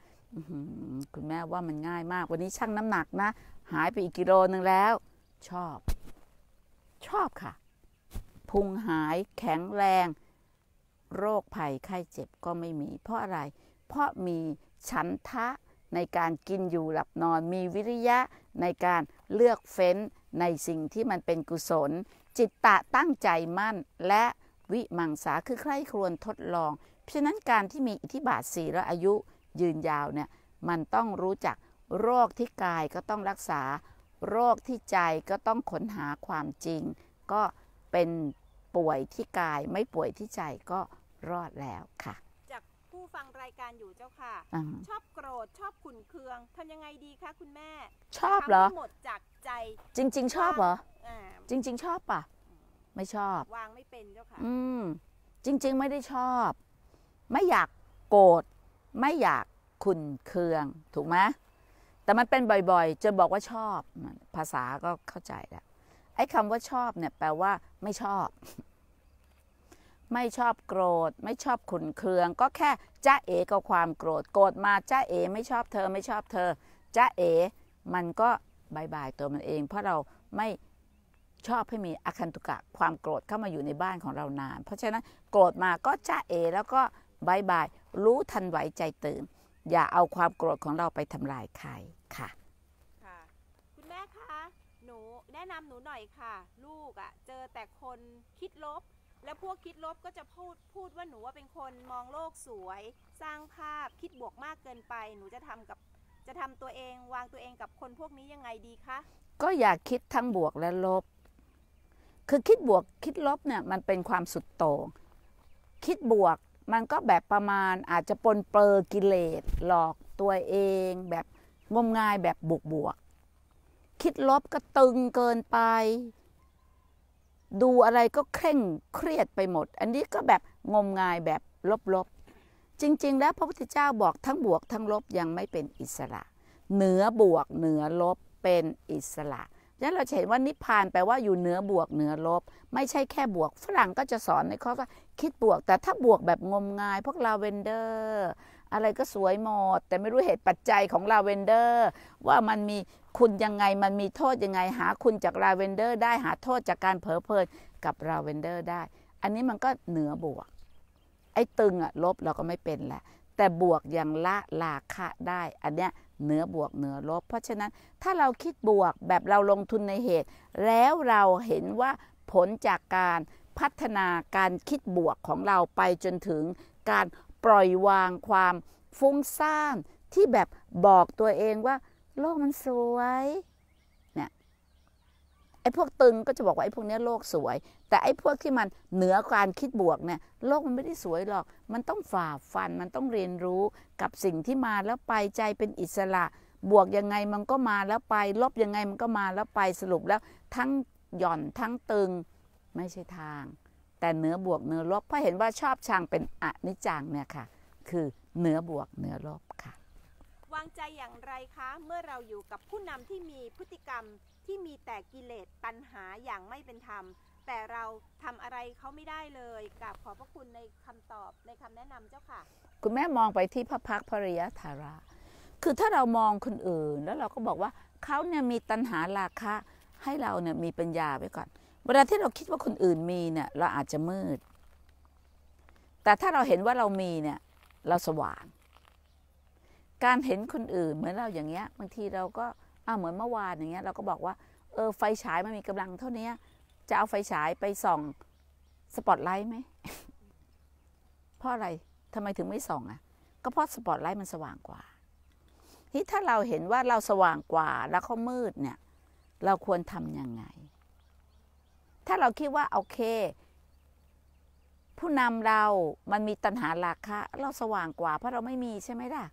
คุณแม่ว่ามันง่ายมากวันนี้ชั่งน้ำหนักนะ หายไปอีกกิโลนึงแล้ว ชอบ ชอบค่ะพุงหายแข็งแรง โรคภัยไข้เจ็บก็ไม่มีเพราะอะไร เพราะมีฉันทะ ในการกินอยู่หลับนอน มีวิริยะในการเลือกเฟ้นในสิ่งที่มันเป็นกุศล จิตตะตั้งใจมั่น และวิมังสาคือใคร่ครวญทดลองพราะฉะนั้นการที่มีอิทธิบาทสีและอายุยืนยาวเนี่ย มันต้องรู้จักโรคที่กายก็ต้องรักษาโรคที่ใจก็ต้องค้นหาความจริง ก็เป็นป่วยที่กายไม่ป่วยที่ใจก็รอดแล้วค่ะ จากผู้ฟังรายการอยู่เจ้าค่ะอชอบโกรธชอบขุนเคืองทำยังไงดีคะคุณแม่ชอบเหรอหมดจากใจจริง ๆ ชอบเหรองจริง ๆ ชอบปะไม่ชอบวางไม่เป็นเจ้าค่ะอืมจริง ๆ ไม่ได้ชอบไม่อยากโกรธไม่อยากขุนเคืองถูกไหมแต่มันเป็นบ่อย ๆจนบอกว่าชอบภาษาก็เข้าใจแล้วไอ้คำว่าชอบเนี่ยแปลว่า ไม่ชอบ ไม่ชอบโกรธไม่ชอบขุนเคือง ก็แค่จ้าเอกับความโกรธ โกรธมาจ้าเอไม่ชอบเธอไม่ชอบเธอจ้าเอมันก็บายบายตัวมันเอง เพราะเราไม่ชอบให้มีอคันตุกะความโกรธเข้ามาอยู่ในบ้านของเรานานเพราะฉะนั้น โกรธมาก็จ้าเอแล้วก็บายบาย รู้ทันไหวใจตื่น อย่าเอาความโกรธของเราไปทำลายใครค่ะค่ะคุณแม่คะ หนูแนะนำหนูหน่อยค่ะ ลูกอะ่ะเจอแต่คนคิดลบ แล้วพวกคิดลบก็จะพูดพูดว่าหนูว่าเป็นคนมองโลกสวย สร้างภาพคิดบวกมากเกินไป หนูจะทำกับจะทำตัวเองวางตัวเองกับคนพวกนี้ยังไงดีคะ ก็อย่าคิดทั้งบวกและลบ คือคิดบวกคิดลบเนี่ยมันเป็นความสุดโต่งคิดบวกมันก็แบบประมาณอาจจะปนเปื้อกิเลสหลอกตัวเองแบบงมงายแบบบวกบวกคิดลบก็ตึงเกินไป ดูอะไรก็เคร่งเครียดไปหมด อันนี้ก็แบบงมงายแบบลบๆจริงๆแล้วพระพุทธเจ้าบอกทั้งบวกทั้งลบยังไม่เป็นอิสระเหนือบวกเหนือลบเป็นอิสระดังนั้นเราเห็นว่านิพพานแปลว่าอยู่เหนือบวก เหนือลบไม่ใช่แค่บวกฝรั่งก็จะสอนในข้อว่าคิดบวกแต่ถ้าบวกแบบงมงายพวกลาเวนเดอร์อะไรก็สวยหมดแต่ไม่รู้เหตุปัจจัยของลาเวนเดอร์ ว่ามันมีคุณยังไงมันมีโทษยังไงหาคุณจากลาเวนเดอร์ ได้หาโทษจากการเผลอเพลินกับลาเวนเดอร์ได้ อันนี้มันก็เหนือบวกไอ้ตึงอะลบเราก็ไม่เป็นแหละ แต่บวกอย่างละลาคะได้ อันเนี้ยเหนือบวกเหนือลบ เพราะฉะนั้นถ้าเราคิดบวกแบบเราลงทุนในเหตุ แล้วเราเห็นว่าผลจากการพัฒนาการคิดบวกของเราไปจนถึงการปล่อยวางความฟุ้งซ่านที่แบบบอกตัวเองว่าโลกมันสวยเนี่ยไอ้พวกตึงก็จะบอกว่าไอ้พวกนี้โลกสวย แต่ไอ้พวกที่มันเหนือการคิดบวกเนี่ยโลกมันไม่ได้สวยหรอก มันต้องฝ่าฟันมันต้องเรียนรู้กับสิ่งที่มาแล้วไปใจเป็นอิสระ บวกยังไงมันก็มาแล้วไปลบยังไงมันก็มาแล้วไปสรุปแล้วทั้งหย่อนทั้งตึงไม่ใช่ทาง แต่เนื้อบวกเนื้อลบเพราะเห็นว่าชอบชังเป็นอนิจจังเนี่ยค่ะคือเนื้อบวกเนื้อลบค่ะ วางใจอย่างไรคะ เมื่อเราอยู่กับผู้นำที่มีพฤติกรรมที่มีแต่กิเลสตัณหาอย่างไม่เป็นธรรมแต่เราทำอะไรเขาไม่ได้เลยกราบขอพระคุณในคำตอบในคำแนะนำเจ้าค่ะ คุณแม่มองไปที่พระพักพรริยธาระ คือถ้าเรามองคนอื่น แล้วเราก็บอกว่าเขาเนี่ยมีตัณหาราคะ ให้เราเนี่ยมีปัญญาไว้ก่อนเวลาที่เราคิดว่าคนอื่นมีเนี่ย เราอาจจะมืด แต่ถ้าเราเห็นว่าเรามีเนี่ย เราสว่าง การเห็นคนอื่นเหมือนเราอย่างเงี้ย บางทีเราก็อ้าเหมือนเมื่อวานอย่างเงี้ย เราก็บอกว่า เออไฟฉายมันมีกำลังเท่านี้จะเอาไฟฉายไปส่องสปอตไลท์ไหมเพราะอะไรทำไมถึงไม่ส่อง อ่ะ ก็เพราะสปอตไลท์มันสว่างกว่า ที่ถ้าเราเห็นว่าเราสว่างกว่าแล้วเขามืดเนี่ย เราควรทํำยังไงถ้าเราคิดว่า โอเค ผู้นำเรามันมีตัณหาราคะ เราสว่างกว่าเพราะเราไม่มีใช่ไหมล่ะ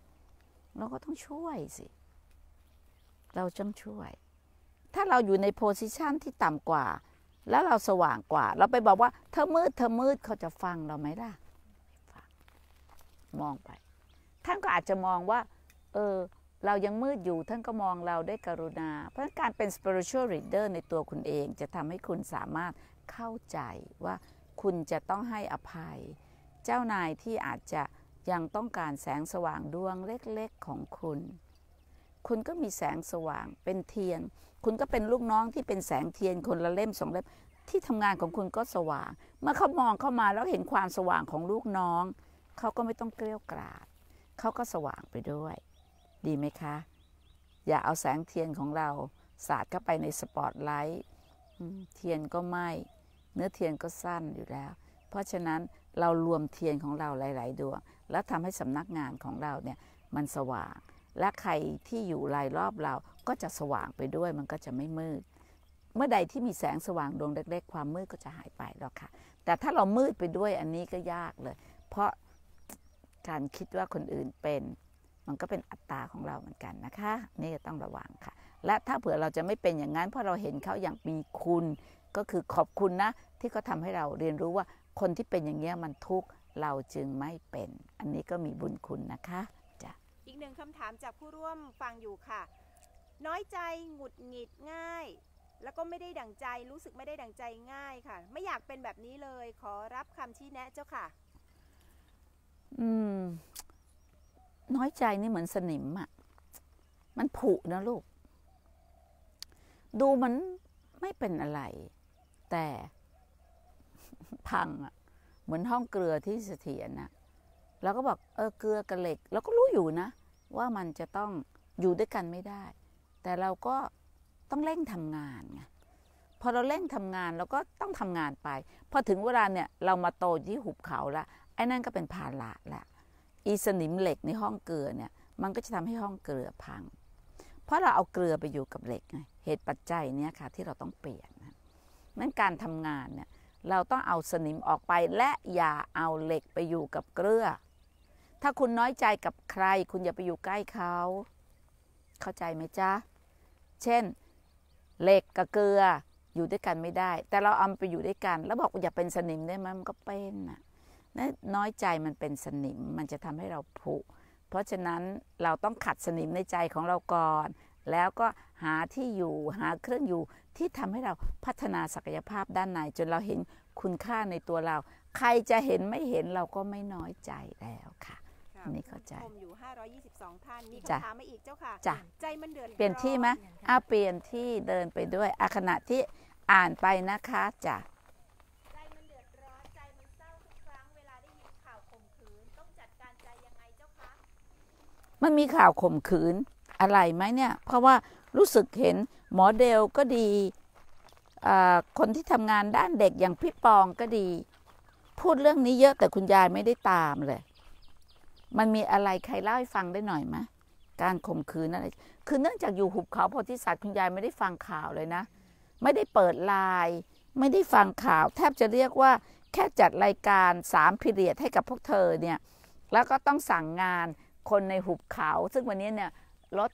เราก็ต้องช่วยสิ เราต้องช่วย ถ้าเราอยู่ในโพสิชันที่ต่ำกว่า แล้วเราสว่างกว่า เราไปบอกว่าเธอมืด เธอมืดเขาจะฟังเราไหมล่ะมองไปท่านก็อาจจะมองว่า เออเรายังมืดอยู่ท่านก็มองเราด้วยกรุณาเพราะการเป็น spiritual leader ในตัวคุณเองจะทำให้คุณสามารถเข้าใจว่าคุณจะต้องให้อภัย เจ้านายที่อาจจะยังต้องการแสงสว่างดวงเล็กๆของคุณ คุณก็มีแสงสว่างเป็นเทียน คุณก็เป็นลูกน้องที่เป็นแสงเทียนคนละเล่มสองเล่มที่ทำงานของคุณก็สว่าง เมื่อเขามองเข้ามาแล้วเห็นความสว่างของลูกน้อง เขาก็ไม่ต้องเกลี้ยกล่อมเขาก็สว่างไปด้วยดีไหมคะ อย่าเอาแสงเทียนของเราสาดเข้าไปในสปอตไลท์เทียนก็ไหม้เนื้อเทียนก็สั้นอยู่แล้ว เพราะฉะนั้นเรารวมเทียนของเราหลาย ๆดวงแล้วทำให้สำนักงานของเราเนี่ยมันสว่าง และใครที่อยู่รายรอบเราก็จะสว่างไปด้วยมันก็จะไม่มืด เมื่อใดที่มีแสงสว่างดวงเล็ก ๆ ความมืดก็จะหายไปหรอกค่ะ แต่ถ้าเรามืดไปด้วยอันนี้ก็ยากเลย เพราะการคิดว่าคนอื่นเป็นมันก็เป็นอัตราของเราเหมือนกันนะคะนี่จะต้องระวังค่ะ และถ้าเผื่อเราจะไม่เป็นอย่างนั้นเพราะเราเห็นเขาอย่างมีคุณก็คือขอบคุณนะ ที่เขาทาให้เราเรียนรู้ว่าคนที่เป็นอย่างเงี้ยมันทุกข์เราจึงไม่เป็นอันนี้ก็มีบุญคุณนะคะ จ้ะ อีกหนึ่งคำถามจากผู้ร่วมฟังอยู่ค่ะ น้อยใจหงุดหงิดง่าย แล้วก็ไม่ได้ดั่งใจรู้สึกไม่ได้ดั่งใจง่ายค่ะ ไม่อยากเป็นแบบนี้เลย ขอรับคำชี้แนะเจ้าค่ะ อืมน้อยใจนี่เหมือนสนิมอะ่ะ มันผุนะลูก ดูมันไม่เป็นอะไร แต่พังอะ่ะ เหมือนห้องเกลือที่เสถียรนะเราก็บอกเออเกลือกับเหล็กเราก็รู้อยู่นะ ว่ามันจะต้องอยู่ด้วยกันไม่ได้ แต่เราก็ต้องเร่งทำงานไงพอเราเร่งทำงานเราก็ต้องทำงานไป พอถึงเวลาเนี่ย เรามาโตที่หุบเขาละ ไอ้นั่นก็เป็นภาระละอีสนิมเหล็กในห้องเกลือเนี่ยมันก็จะทำให้ห้องเกลือพัง เพราะเราเอาเกลือไปอยู่กับเหล็กไงเหตุปัจจัยเนี้ยค่ะที่เราต้องเปลี่ยนนะนั้นการทำงานเนี่ยเราต้องเอาสนิมออกไปและอย่าเอาเหล็กไปอยู่กับเกลือถ้าคุณน้อยใจกับใคร คุณอย่าไปอยู่ใกล้เขาเข้าใจไหมจ๊ะเช่นเหล็กกับเกลืออยู่ด้วยกันไม่ได้ แต่เราเอาไปอยู่ด้วยกัน แล้วบอกอย่าเป็นสนิมได้ไหมมันก็เป็นอ่ะน้อยใจมันเป็นสนิมมันจะทำให้เราผุ เพราะฉะนั้นเราต้องขัดสนิมในใจของเราก่อน แล้วก็หาที่อยู่หาเครื่องอยู่ที่ทำให้เราพัฒนาศักยภาพด้านในจนเราเห็นคุณค่าในตัวเรา ใครจะเห็นไม่เห็นเราก็ไม่น้อยใจแล้วค่ะนี่เข้าใจผมอยู่ 522ท่านมีคำถามมาอีกเจ้าค่ะจ้ะใจมันเดือดเปลี่ยนที่ไหมอ้าเปลี่ยนที่เดินไปด้วยอาขณะที่อ่านไปนะคะจ้ะมันมีข่าวข่มขืนอะไรไหมเนี่ย เพราะว่ารู้สึกเห็นหมอเดลก็ดี คนที่ทำงานด้านเด็กอย่างพี่ปองก็ดี พูดเรื่องนี้เยอะแต่คุณยายไม่ได้ตามเลย มันมีอะไรใครเล่าให้ฟังได้หน่อยไหมการข่มขืนอะไรคือเนื่องจากอยู่หุบเขาโพธิสัตว์คุณยายไม่ได้ฟังข่าวเลยนะ ไม่ได้เปิดไลน์ ไม่ได้ฟังข่าว แทบจะเรียกว่าแค่จัดรายการสามพิเรียดให้กับพวกเธอเนี่ย แล้วก็ต้องสั่งงานคนในหุบเขา ซึ่งวันนี้เนี่ยรถ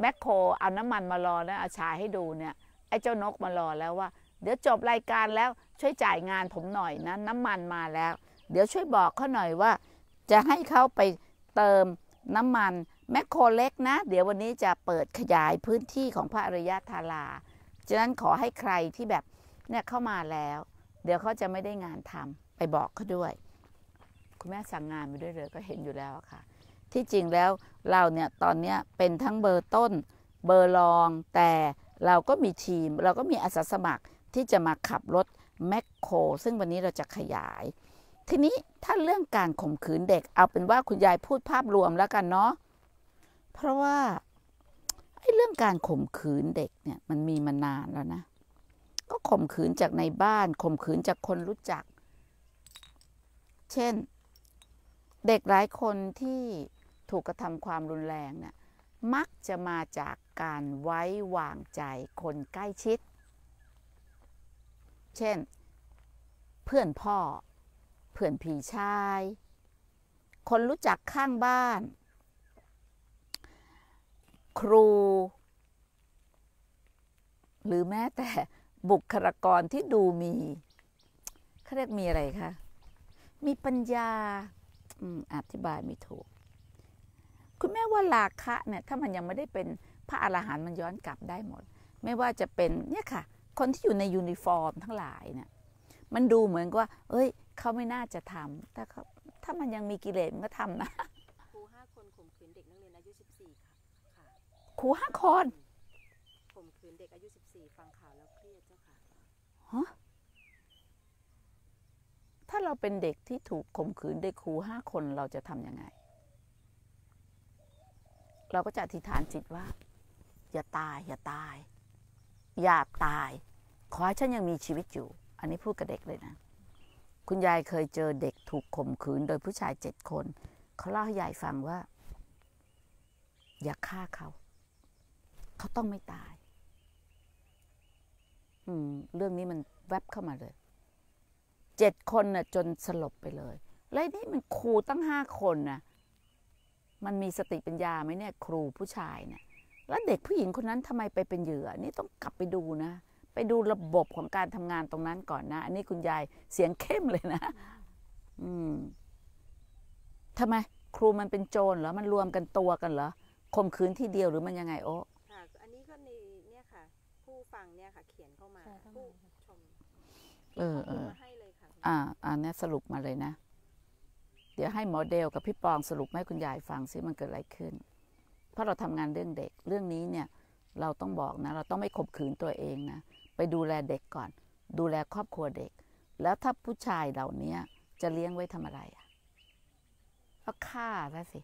แมคโครเอาน้ำมันมารอนะอาชายให้ดูเนี่ยไอ้เจ้านกมารอแล้วว่า เดี๋ยวจบรายการแล้วช่วยจ่ายงานผมหน่อยนะ น้ำมันมาแล้ว เดี๋ยวช่วยบอกเขาหน่อยว่า จะให้เขาไปเติมน้ำมันแมคโครเล็กนะ เดี๋ยววันนี้จะเปิดขยายพื้นที่ของพระอริยธาราฉะนั้นขอให้ใครที่แบบเนี่ยเข้ามาแล้ว เดี๋ยวเขาจะไม่ได้งานทำไปบอกเขาด้วยคุณแม่สั่งงานไปด้วยเลยก็เห็นอยู่แล้วค่ะ ที่จริงแล้วเราเนี่ย ตอนนี้เป็นทั้งเบอร์ต้นเบอร์รอง แต่เราก็มีทีม เราก็มีอาสาสมัครที่จะมาขับรถแมคโครซึ่งวันนี้เราจะขยาย ทีนี้ถ้าเรื่องการข่มขืนเด็ก เอาเป็นว่าคุณยายพูดภาพรวมแล้วกันเนาะ เพราะว่าไอ้เรื่องการข่มขืนเด็กเนี่ยมันมีมานานแล้วนะ ก็ข่มขืนจากในบ้านข่มขืนจากคนรู้จัก เช่นเด็กหลายคนที่ถูกกระทำความรุนแรงนะ่ะมักจะมาจากการไว้วางใจคนใกล้ชิด เช่น เพื่อนพ่อ เพื่อนผีชาย คนรู้จักข้างบ้าน ครู หรือแม้แต่บุคลากรที่ดูมี เขาเรียกมีอะไรคะ มีปัญญาอธิบายไม่ถูก คุณแม่ว่าราคะเนี่ยถ้ามันยังไม่ได้เป็นพระอรหันต์มันย้อนกลับได้หมด ไม่ว่าจะเป็นเนี่ยค่ะคนที่อยู่ในยูนิฟอร์มทั้งหลายเนี่ยมันดูเหมือนกว่า เอ้ยเขาไม่น่าจะทำถ้าเขาถ้ามันยังมีกิเลสมันก็ทำนะครูห้าคนข่มขืนเด็กนักเรียนอายุสิบสี่ค่ะครูห้าคนข่มขืนเด็กอายุสิบสี่ฟังข่าวแล้วเครียดเจ้าค่ะฮะถ้าเราเป็นเด็กที่ถูกข่มขืนโดยครูห้าคนเราจะทำยังไง เราก็จะอธิษฐานจิตว่า อย่าตาย อย่าตาย อย่าตาย ขอให้ฉันยังมีชีวิตอยู่ อันนี้พูดกับเด็กเลยนะ คุณยายเคยเจอเด็กถูกข่มขืน โดยผู้ชายเจ็ดคน เขาเล่าให้ยายฟังว่า อย่าฆ่าเขา เขาต้องไม่ตาย อืม เรื่องนี้มันแวบเข้ามาเลยเจ็ดคนนะ่ะจนสลบไปเลย แล้วนี่มันครูตั้งห้าคนนะมันมีสติปัญญาไหมเนี่ย ครูผู้ชายเนี่ย แล้วเด็กผู้หญิงคนนั้นทำไมไปเป็นเหยื่อ นี่ต้องกลับไปดูนะ ไปดูระบบของการทำงานตรงนั้นก่อนนะ อันนี้คุณยายเสียงเข้มเลยนะ อืมทำไมครูมันเป็นโจรเหรอ มันรวมกันตัวกันเหรอข่มขืนที่เดียวหรือมันยังไง โอ้ค่ะอันนี้ก็ในเนี่ยค่ะผู้ฟังเนี่ยค่ะ เขียนเข้ามาผู้ชม เออเอออ่าอันนี้สรุปมาเลยนะ เดี๋ยวให้หมอเดลกับพี่ปองสรุปให้คุณยายฟังซิมันเกิดอะไรขึ้น เพราะเราทำงานเรื่องเด็กเรื่องนี้เนี่ยเราต้องบอกนะ เราต้องไม่ข่มขืนตัวเองนะไปดูแลเด็กก่อน ดูแลครอบครัวเด็ก แล้วถ้าผู้ชายเหล่านี้จะเลี้ยงไว้ทำอะไรอ่ะก็ฆ่าซะสิ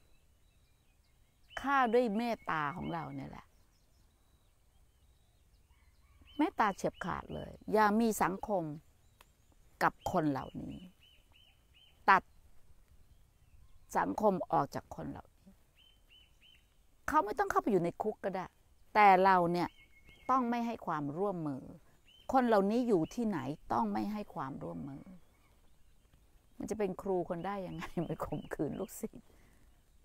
ฆ่าด้วยเมตตาของเราเนี่ยแหละเมตตาเฉียบขาดเลย อย่ามีสังคมกับคนเหล่านี้ ตัด สังคมออกจากคนเหล่านี้เขาไม่ต้องเข้าไปอยู่ในคุกก็ได้แต่เราเนี่ย ต้องไม่ให้ความร่วมมือ คนเหล่านี้อยู่ที่ไหนต้องไม่ให้ความร่วมมือ มันจะเป็นครูคนได้ยังไงไปข่มขืนลูกศิษย์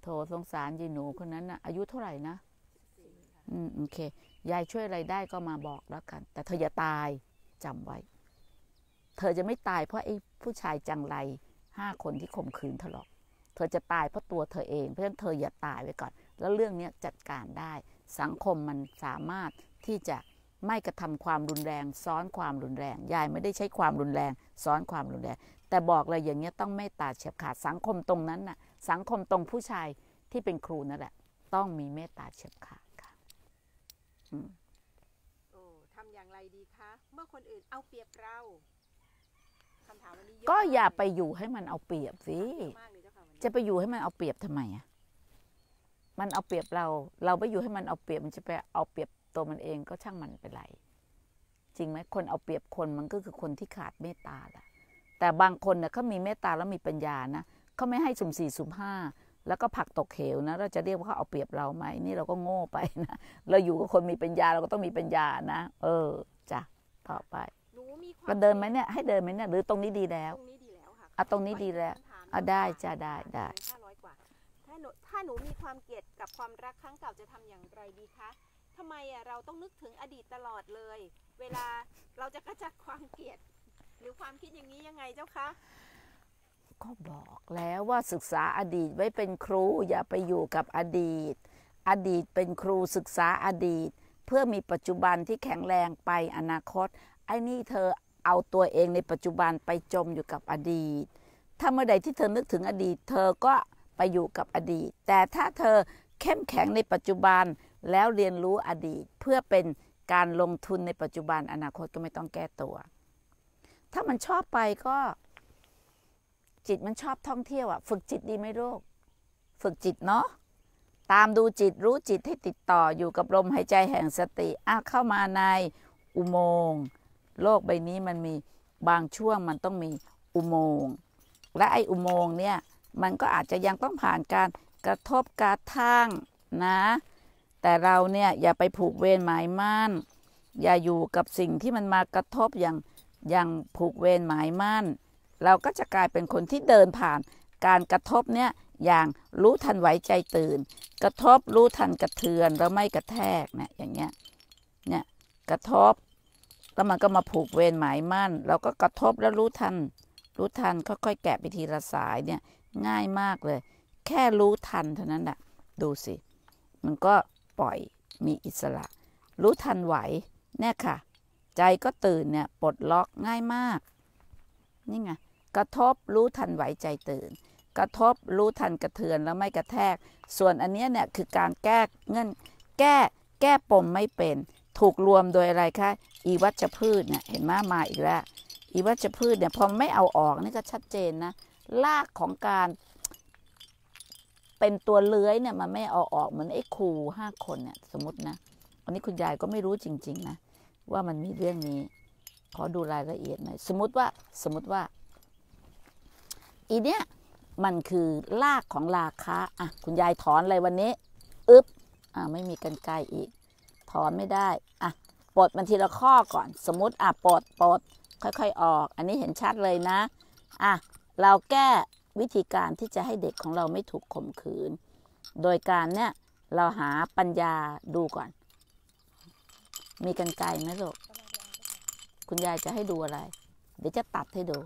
โถสงสารยีหนูคนนั้นนะอายุเท่าไหร่นะอืมโอเคยายช่วยอะไรได้ก็มาบอกแล้วกัน แต่เธออย่าตายจำไว้เธอจะไม่ตายเพราะไอ้ผู้ชายจังไรห้าคนที่ข่มขืนเธอหรอกเธอจะตายเพราะตัวเธอเอง เพราะฉะนั้นเธออย่าตายไว้ก่อน แล้วเรื่องนี้จัดการได้ สังคมมันสามารถที่จะไม่กระทำความรุนแรง ซ้อนความรุนแรง ยายไม่ได้ใช้ความรุนแรง ซ้อนความรุนแรง แต่บอกเลยอย่างนี้ต้องไม่ตาเฉียบขาด สังคมตรงนั้นน่ะ สังคมตรงผู้ชายที่เป็นครูนั่นแหละต้องมีเมตตาเฉียบขาดค่ะโอ้ทำอย่างไรดีคะ เมื่อคนอื่นเอาเปรียบเราก็อย่าไปอยู่ให้มันเอาเปรียบสิ จะไปอยู่ให้มันเอาเปรียบทำไมอ่ะ มันเอาเปรียบเรา เราไปอยู่ให้มันเอาเปรียบมันจะไปเอาเปรียบตัวมันเองก็ช่างมันไปไรจริงไหมคนเอาเปรียบคนมันก็คือคนที่ขาดเมตตาแหละแต่บางคนเนี่ยเขามีเมตตาแล้วมีปัญญานะ เขาไม่ให้สุ่มสี่สุ่มห้า แล้วก็ผักตกเหวนะเราจะเรียกว่าเขาเอาเปรียบเราไหมนี่เราก็โง่ไปนะ เราอยู่กับคนมีปัญญาเราก็ต้องมีปัญญานะ เออจ้ะต่อไปมันเดินไหมเนี่ย ให้เดินไหมเนี่ย หรือตรงนี้ดีแล้ว ตรงนี้ดีแล้วค่ะ อ่ะตรงนี้ดีแล้ว อ่ะได้จ้าได้ได้ ถ้าหนูถ้าหนูมีความเกลียดกับความรักครั้งเก่าจะทำอย่างไรดีคะทำไมอ่ะเราต้องนึกถึงอดีตตลอดเลย เวลาเราจะกระจัดความเกลียด หรือความคิดอย่างนี้ยังไงเจ้าคะ ก็บอกแล้วว่าศึกษาอดีตไว้เป็นครูอย่าไปอยู่กับอดีต อดีตเป็นครูศึกษาอดีต เพื่อมีปัจจุบันที่แข็งแรงไปอนาคตไอ้นี่เธอเอาตัวเองในปัจจุบันไปจมอยู่กับอดีต ถ้าเมื่อใดที่เธอนึกถึงอดีต เธอก็ไปอยู่กับอดีต แต่ถ้าเธอเข้มแข็งในปัจจุบันแล้วเรียนรู้อดีต เพื่อเป็นการลงทุนในปัจจุบันอนาคตก็ไม่ต้องแก้ตัว ถ้ามันชอบไปก็ จิตมันชอบท่องเที่ยวอะฝึกจิตดีไหมลูกฝึกจิตเนาะ ตามดูจิตรู้จิตให้ติดต่ออยู่กับลมหายใจแห่งสติอ้าเข้ามาในอุโมงค์โลกใบนี้มันมีบางช่วงมันต้องมีอุโมงค์และไออุโมงค์เนี่ยมันก็อาจจะยังต้องผ่านการกระทบกระทั่งนะ แต่เราเนี่ยอย่าไปผูกเวรหมายมั่น อย่าอยู่กับสิ่งที่มันมากระทบอย่างอย่างผูกเวรหมายมั่น เราก็จะกลายเป็นคนที่เดินผ่านการกระทบเนี่ยอย่างรู้ทันไหวใจตื่น กระทบรู้ทันกระเทือนแล้วไม่กระแทกเนะอย่างเงี้ยเนี่ยกระทบแล้วมันก็มาผูกเวรหมายมั่น เราก็กระทบแล้วรู้ทัน รู้ทันค่อยๆแกะไปทีละสายเนี่ยง่ายมากเลย แค่รู้ทันเท่านั้นแหะดูสิ มันก็ปล่อยมีอิสระ รู้ทันไหวเนี่ยค่ะ ใจก็ตื่นเนี่ยปลดล็อกง่ายมาก นี่ไงกระทบรู้ทันไหวใจตื่น กระทบรู้ทันกระเทือนแล้วไม่กระแทก ส่วนอันนี้เนี่ยคือการแก้เงื่อนแก้แก้ปมไม่เป็นถูกรวมโดยอะไรคะอีวัชพืชเนี่ยเห็นไหมมาอีกแล้วอีวัชพืชเนี่ยพอไม่เอาออกนี่ก็ชัดเจนนะลากของการ เป็นตัวเลื้อยเนี่ยมันไม่เอาออก เหมือนไอ้ครูห้าคนเนี่ย สมมตินะอันนี้คุณยายก็ไม่รู้จริง ๆ นะ ว่ามันมีเรื่องนี้ขอดูรายละเอียดหน่อยสมมติว่าสมมติว่า อีเนี้ยมันคือลากของราคาอ่ะคุณยายถอนอะไรวันนี้อึ๊บอ่าไม่มีกันไกลอีกถอนไม่ได้อ่ะปลดมันทีละข้อก่อน สมมติอ่ะปลดปลดค่อยๆออก อันนี้เห็นชัดเลยนะอ่ะเราแก้วิธีการที่จะให้เด็กของเราไม่ถูกข่มขืน โดยการเนี่ยเราหาปัญญาดูก่อน มีกันไกลไหมลูกคุณยายจะให้ดูอะไร เดี๋ยวจะตัดให้ดู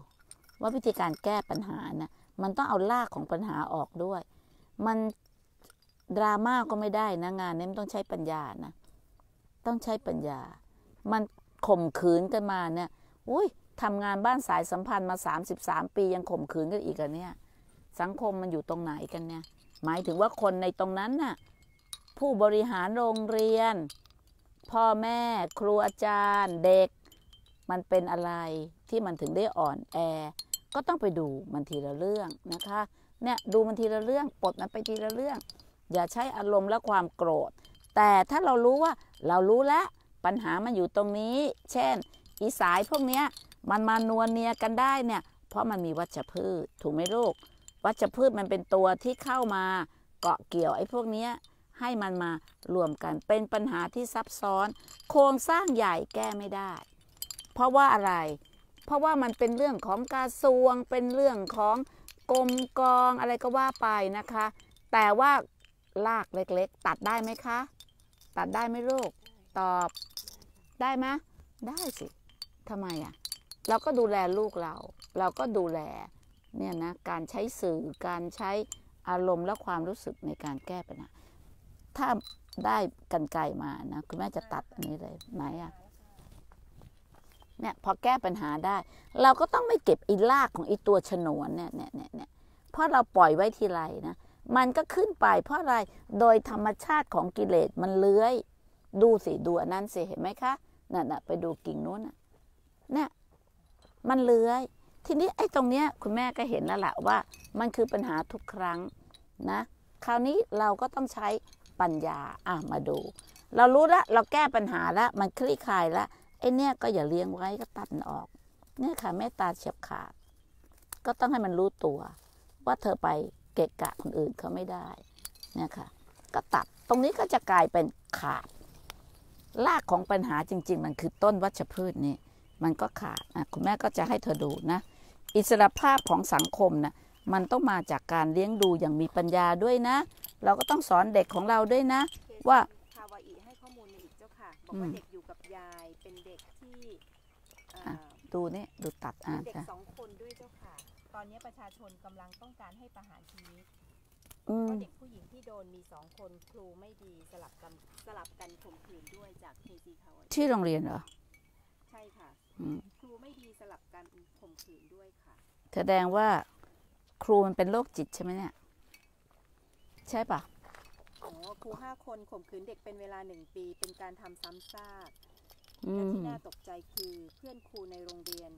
ว่าวิธีการแก้ปัญหานะ่ะมันต้องเอาลากของปัญหาออกด้วย มันดราม่าก็ไม่ได้นะงานนี้มันต้องใช้ปัญญานะต้องใช้ปัญญา มันข่มขืนกันมาเนี่ยอุ้ยทำงานบ้านสายสัมพันธ์มา 33 ปียังข่มขืนกันอีกอะเนี่ย สังคมมันอยู่ตรงไหนกันเนี่ย หมายถึงว่าคนในตรงนั้นน่ะ ผู้บริหารโรงเรียน พ่อแม่ ครูอาจารย์ เด็ก มันเป็นอะไรที่มันถึงได้อ่อน แอ ก็ต้องไปดู มันทีละเรื่อง นะคะ เนี่ยดูมันทีละเรื่องปลดมันไปทีละเรื่อง อย่าใช้อารมณ์และความโกรธแต่ถ้าเรารู้ว่าเรารู้แล้ว ปัญหามันอยู่ตรงนี้ เช่น อีสายพวกนี้มันมานวลเนียกันได้เนี่ย เพราะมันมีวัชพืชถูกไหมลูกวัชพืชมันเป็นตัวที่เข้ามาเกาะเกี่ยวไอ้พวกนี้ให้มันมารวมกันเป็นปัญหาที่ซับซ้อน โครงสร้างใหญ่แก้ไม่ได้ เพราะว่าอะไร เพราะว่ามันเป็นเรื่องของกระทรวง เป็นเรื่องของกรมกองอะไรก็ว่าไปนะคะ แต่ว่ารากเล็กๆ ตัดได้ไหมคะตัดได้ไหมลูกตอบ ได้ไหมได้สิทำไมอ่ะ เราก็ดูแลลูกเรา เราก็ดูแล เนี่ยนะ การใช้สื่อ การใช้อารมณ์และความรู้สึกในการแก้ปัญหา ถ้าได้กันไกลมานะคุณแม่จะตัดอันนี้เลยไหมอ่ะเนี่ยพอแก้ปัญหาได้ เราก็ต้องไม่เก็บอีลากของอีตัวฉนวนเนี่ยเนี่ยเนี่ยเพราะเราปล่อยไว้ทีไรนะมันก็ขึ้นไปเพราะอะไรโดยธรรมชาติของกิเลสมันเลื้อยดูสิดูอันนั้นสิเห็นไหมคะนั่นน่ะไปดูกิ่งนู้นนะน่ะมันเลื้อย ทีนี้ไอ้ตรงเนี้ยคุณแม่ก็เห็นแล้วแหละว่า มันคือปัญหาทุกครั้งนะคราวนี้เราก็ต้องใช้ปัญญาอ่ะมาดู เรารู้ละเราแก้ปัญหาละมันคลี่คลายละไอ้เนี่ยก็อย่าเลี้ยงไว้ก็ตัดออกเนี่ยค่ะแม่ตาเฉียบขาด ก็ต้องให้มันรู้ตัวว่าเธอไปกะกะคนอื่นเขาไม่ได้นะคะก็ตัดตรงนี้ก็จะกลายเป็นขาดรากของปัญหาจริง ๆ มันคือต้นวัชพืชนี่มันก็ขาดคุณแม่ก็จะให้เธอดูนะ อิสรภาพของสังคมนะมันต้องมาจากการเลี้ยงดูอย่างมีปัญญาด้วยนะ เราก็ต้องสอนเด็กของเราด้วยนะ ว่าคาวาอิให้ข้อมูลอีกเจ้าค่ะบอกว่าเด็กอยู่กับยายเป็นเด็กที่ดูนี่ดูตัดอ่าเด็กสองคนด้วยเจ้าค่ะอนนี้ประชาชนกำลังต้องการให้ประหารชีวิตเพราะเด็กผู้หญิงที่โดนมีสองคนครูไม่ดีสลับกันสลับกันข่มขืนด้วยจากเคซีเขาที่โรงเรียนเหรอ ใช่ค่ะครูไม่ดีสลับกันข่มขืนด้วยค่ะแสดงว่าครูมันเป็นโรคจิตใช่ไหมเนี่ย ใช่ปะอครูห้าคนข่มขืนเด็กเป็นเวลาหนึ่งปีเป็นการทำซ้ำซากและที่น่าตกใจคือเพื่อนครูในโรงเรียน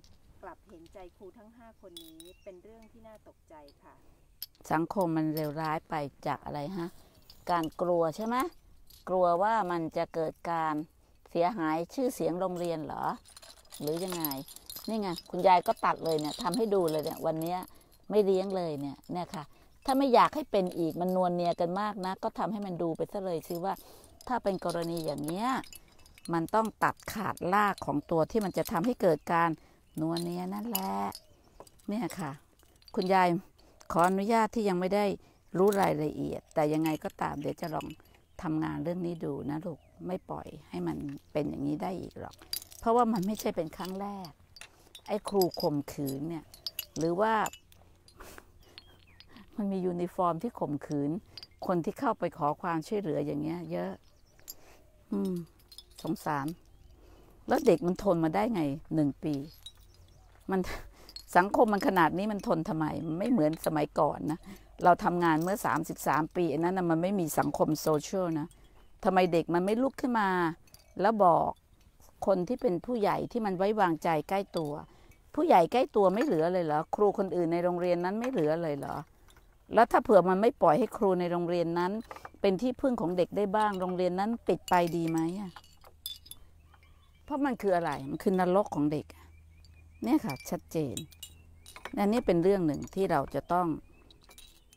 กลับเห็นใจครูทั้งห้าคนนี้เป็นเรื่องที่น่าตกใจค่ะ สังคมมันเร็วร้ายไปจากอะไรฮะ การกลัวใช่ไหมกลัวว่ามันจะเกิดการเสียหายชื่อเสียงโรงเรียนเหรอ หรือยังไง นี่ไงคุณยายก็ตัดเลยเนี่ยทำให้ดูเลยเนี่ยวันนี้ไม่เลี้ยงเลยเนี่ยเนี่ยค่ะ ถ้าไม่อยากให้เป็นอีกมันนวลเนียกันมากนะก็ทำให้มันดูไปซะเลยซิว่า ถ้าเป็นกรณีอย่างเนี้ยมันต้องตัดขาดลากของตัวที่มันจะทำให้เกิดการนัวเนียนั่นแหละเนี่ยค่ะ คุณยายขออนุญาตที่ยังไม่ได้รู้รายละเอียด แต่ยังไงก็ตามเดี๋ยวจะลองทำงานเรื่องนี้ดูนะลูกไม่ปล่อยให้มันเป็นอย่างนี้ได้อีกหรอกเพราะว่ามันไม่ใช่เป็นครั้งแรก ไอ้ครูข่มขืนเนี่ย หรือว่า มันมียูนิฟอร์มที่ข่มขืน คนที่เข้าไปขอความช่วยเหลืออย่างเงี้ย เยอะ อืม สงสารแล้วเด็กมันทนมาได้ไงหนึ่งปีมันสังคมมันขนาดนี้มันทนทำไมไม่เหมือนสมัยก่อนนะเราทำงานเมื่อ 33ปีนั้นนะมันไม่มีสังคมโซเชียลนะทำไมเด็กมันไม่ลุกขึ้นมา แล้วบอกคนที่เป็นผู้ใหญ่ที่มันไว้วางใจใกล้ตัว ผู้ใหญ่ใกล้ตัวไม่เหลือเลยเหรอครูคนอื่นในโรงเรียนนั้นไม่เหลือเลยเหรอ แล้วถ้าเผื่อมันไม่ปล่อยให้ครูในโรงเรียนนั้นเป็นที่พึ่งของเด็กได้บ้างโรงเรียนนั้นปิดไปดีไหมเพราะมันคืออะไรมันคือนรกของเด็กเนี่ยค่ะ ชัดเจน นั่นนี่เป็นเรื่องหนึ่งที่เราจะต้อง